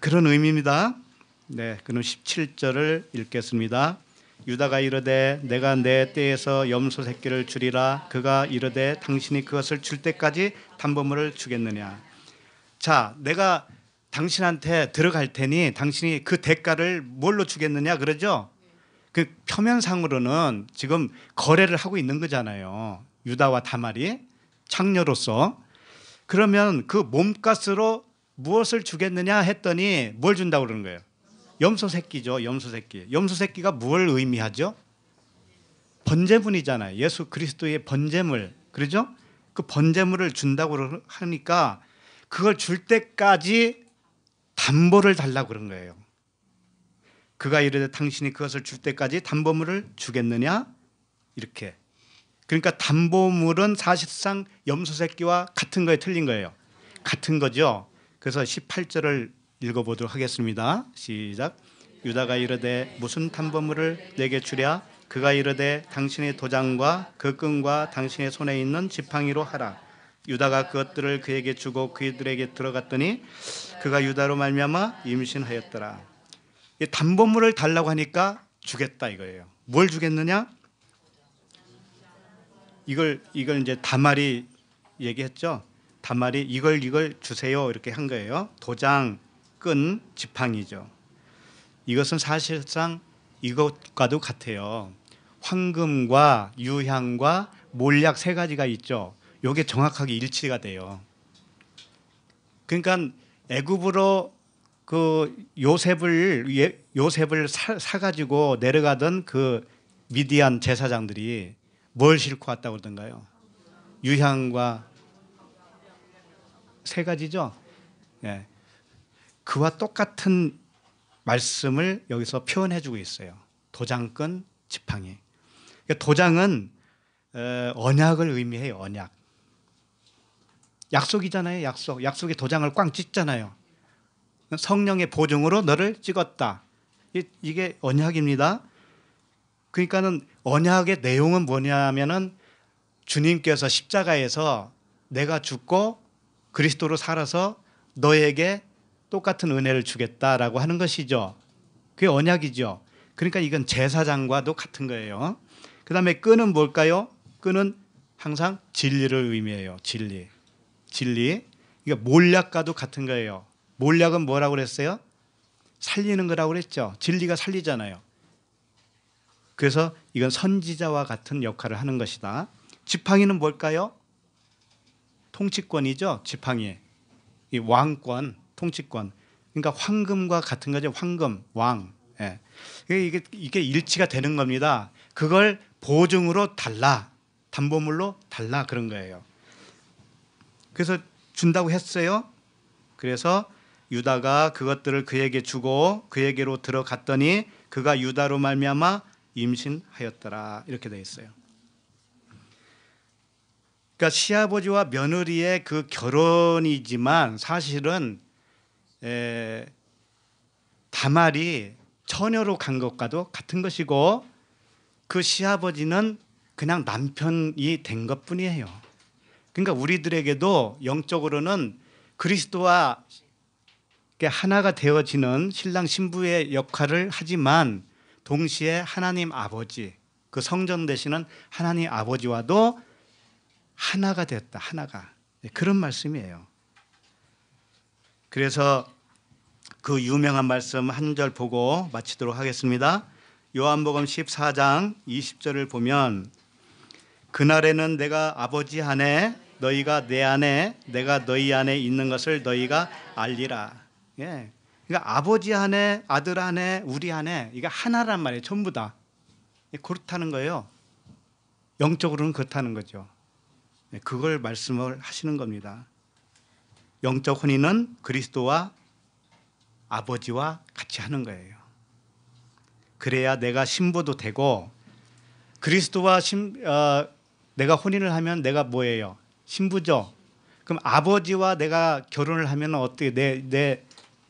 그런 의미입니다. 네, 그럼 17절을 읽겠습니다. 유다가 이르되 내가 내 때에서 염소 새끼를 주리라 그가 이르되 당신이 그것을 줄 때까지 담보물을 주겠느냐 자 내가 당신한테 들어갈 테니 당신이 그 대가를 뭘로 주겠느냐 그러죠 그 표면상으로는 지금 거래를 하고 있는 거잖아요. 유다와 다말이 창녀로서 그러면 그 몸값으로 무엇을 주겠느냐 했더니 뭘 준다고 그러는 거예요. 염소 새끼죠. 염소 새끼. 염소 새끼가 무엇 의미하죠? 번제물이잖아요. 예수 그리스도의 번제물. 그러죠? 그 번제물을 준다고 하니까 그걸 줄 때까지 담보를 달라고 그런 거예요. 그가 이르되 당신이 그것을 줄 때까지 담보물을 주겠느냐 이렇게 그러니까 담보물은 사실상 염소 새끼와 같은 거에 틀린 거예요 같은 거죠 그래서 18절을 읽어보도록 하겠습니다 시작 유다가 이르되 무슨 담보물을 내게 주랴 그가 이르되 당신의 도장과 그 끈과 당신의 손에 있는 지팡이로 하라 유다가 그것들을 그에게 주고 그들에게 들어갔더니 그가 유다로 말미암아 임신하였더라 담보물을 달라고 하니까 주겠다 이거예요. 뭘 주겠느냐? 이걸 이걸 이제 다말이 얘기했죠. 다말이 이걸 이걸 주세요 이렇게 한 거예요. 도장, 끈, 지팡이죠. 이것은 사실상 이것과도 같아요. 황금과 유향과 몰약 세 가지가 있죠. 요게 정확하게 일치가 돼요. 그러니까 애굽으로 그 요셉을 예, 요셉을 사, 가지고 내려가던 그 미디안 제사장들이 뭘 싣고 왔다고 그러던가요? 유향과 세 가지죠. 예. 그와 똑같은 말씀을 여기서 표현해 주고 있어요. 도장끈, 지팡이. 그러니까 도장은 어, 언약을 의미해요. 언약. 약속이잖아요. 약속. 약속에 도장을 꽝찢잖아요 성령의 보증으로 너를 찍었다. 이게 언약입니다. 그러니까는 언약의 내용은 뭐냐면은 주님께서 십자가에서 내가 죽고 그리스도로 살아서 너에게 똑같은 은혜를 주겠다라고 하는 것이죠. 그게 언약이죠. 그러니까 이건 제사장과도 같은 거예요. 그 다음에 끈은 뭘까요? 끈은 항상 진리를 의미해요. 진리. 진리. 그러니까 몰약과도 같은 거예요. 몰약은 뭐라고 그랬어요? 살리는 거라고 그랬죠. 진리가 살리잖아요. 그래서 이건 선지자와 같은 역할을 하는 것이다. 지팡이는 뭘까요? 통치권이죠. 지팡이. 이 왕권, 통치권. 그러니까 황금과 같은 거죠. 황금, 왕. 예. 이게, 이게 일치가 되는 겁니다. 그걸 보증으로 달라. 담보물로 달라. 그런 거예요. 그래서 준다고 했어요. 그래서 유다가 그것들을 그에게 주고 그에게로 들어갔더니 그가 유다로 말미암아 임신하였더라 이렇게 되어 있어요. 그러니까 시아버지와 며느리의 그 결혼이지만 사실은 에, 다말이 처녀로 간 것과도 같은 것이고 그 시아버지는 그냥 남편이 된 것뿐이에요. 그러니까 우리들에게도 영적으로는 그리스도와 하나가 되어지는 신랑 신부의 역할을 하지만 동시에 하나님 아버지 그 성전 되시는 하나님 아버지와도 하나가 됐다 하나가 네, 그런 말씀이에요. 그래서 그 유명한 말씀 한 절 보고 마치도록 하겠습니다. 요한복음 14장 20절을 보면 그날에는 내가 아버지 안에 너희가 내 안에 내가 너희 안에 있는 것을 너희가 알리라. 예. 그러니까 아버지 안에 아들 안에 우리 안에 이게 하나란 말이에요. 전부 다 예, 그렇다는 거예요. 영적으로는 그렇다는 거죠. 예, 그걸 말씀을 하시는 겁니다. 영적 혼인은 그리스도와 아버지와 같이 하는 거예요. 그래야 내가 신부도 되고 그리스도와 신, 어, 내가 혼인을 하면 내가 뭐예요? 신부죠. 그럼 아버지와 내가 결혼을 하면 어떻게 내, 내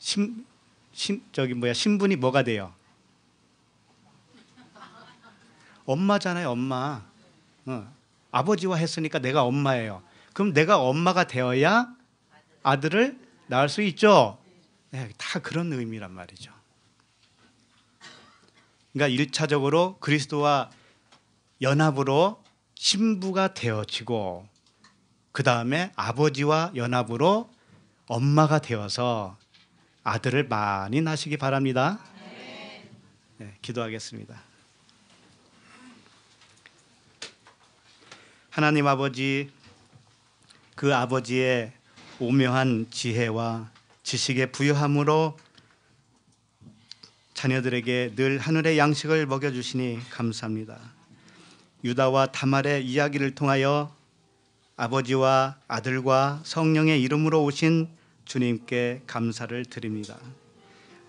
신, 신 저기 뭐야 신분이 뭐가 돼요? 엄마잖아요, 엄마. 어. 아버지와 했으니까 내가 엄마예요. 그럼 내가 엄마가 되어야 아들을 낳을 수 있죠. 네, 다 그런 의미란 말이죠. 그러니까 일차적으로 그리스도와 연합으로 신부가 되어지고 그 다음에 아버지와 연합으로 엄마가 되어서 아들을 많이 낳으시기 바랍니다. 네, 기도하겠습니다. 하나님 아버지, 그 아버지의 오묘한 지혜와 지식의 부여함으로 자녀들에게 늘 하늘의 양식을 먹여주시니 감사합니다. 유다와 다말의 이야기를 통하여 아버지와 아들과 성령의 이름으로 오신 주님께 감사를 드립니다.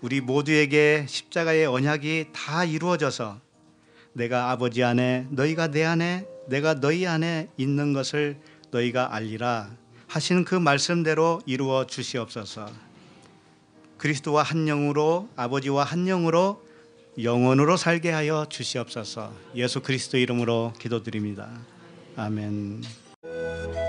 우리 모두에게 십자가의 언약이 다 이루어져서 내가 아버지 안에 너희가 내 안에 내가 너희 안에 있는 것을 너희가 알리라 하신 그 말씀대로 이루어 주시옵소서. 그리스도와 한 영으로 아버지와 한 영으로 영원으로 살게 하여 주시옵소서. 예수 그리스도 이름으로 기도드립니다. 아멘.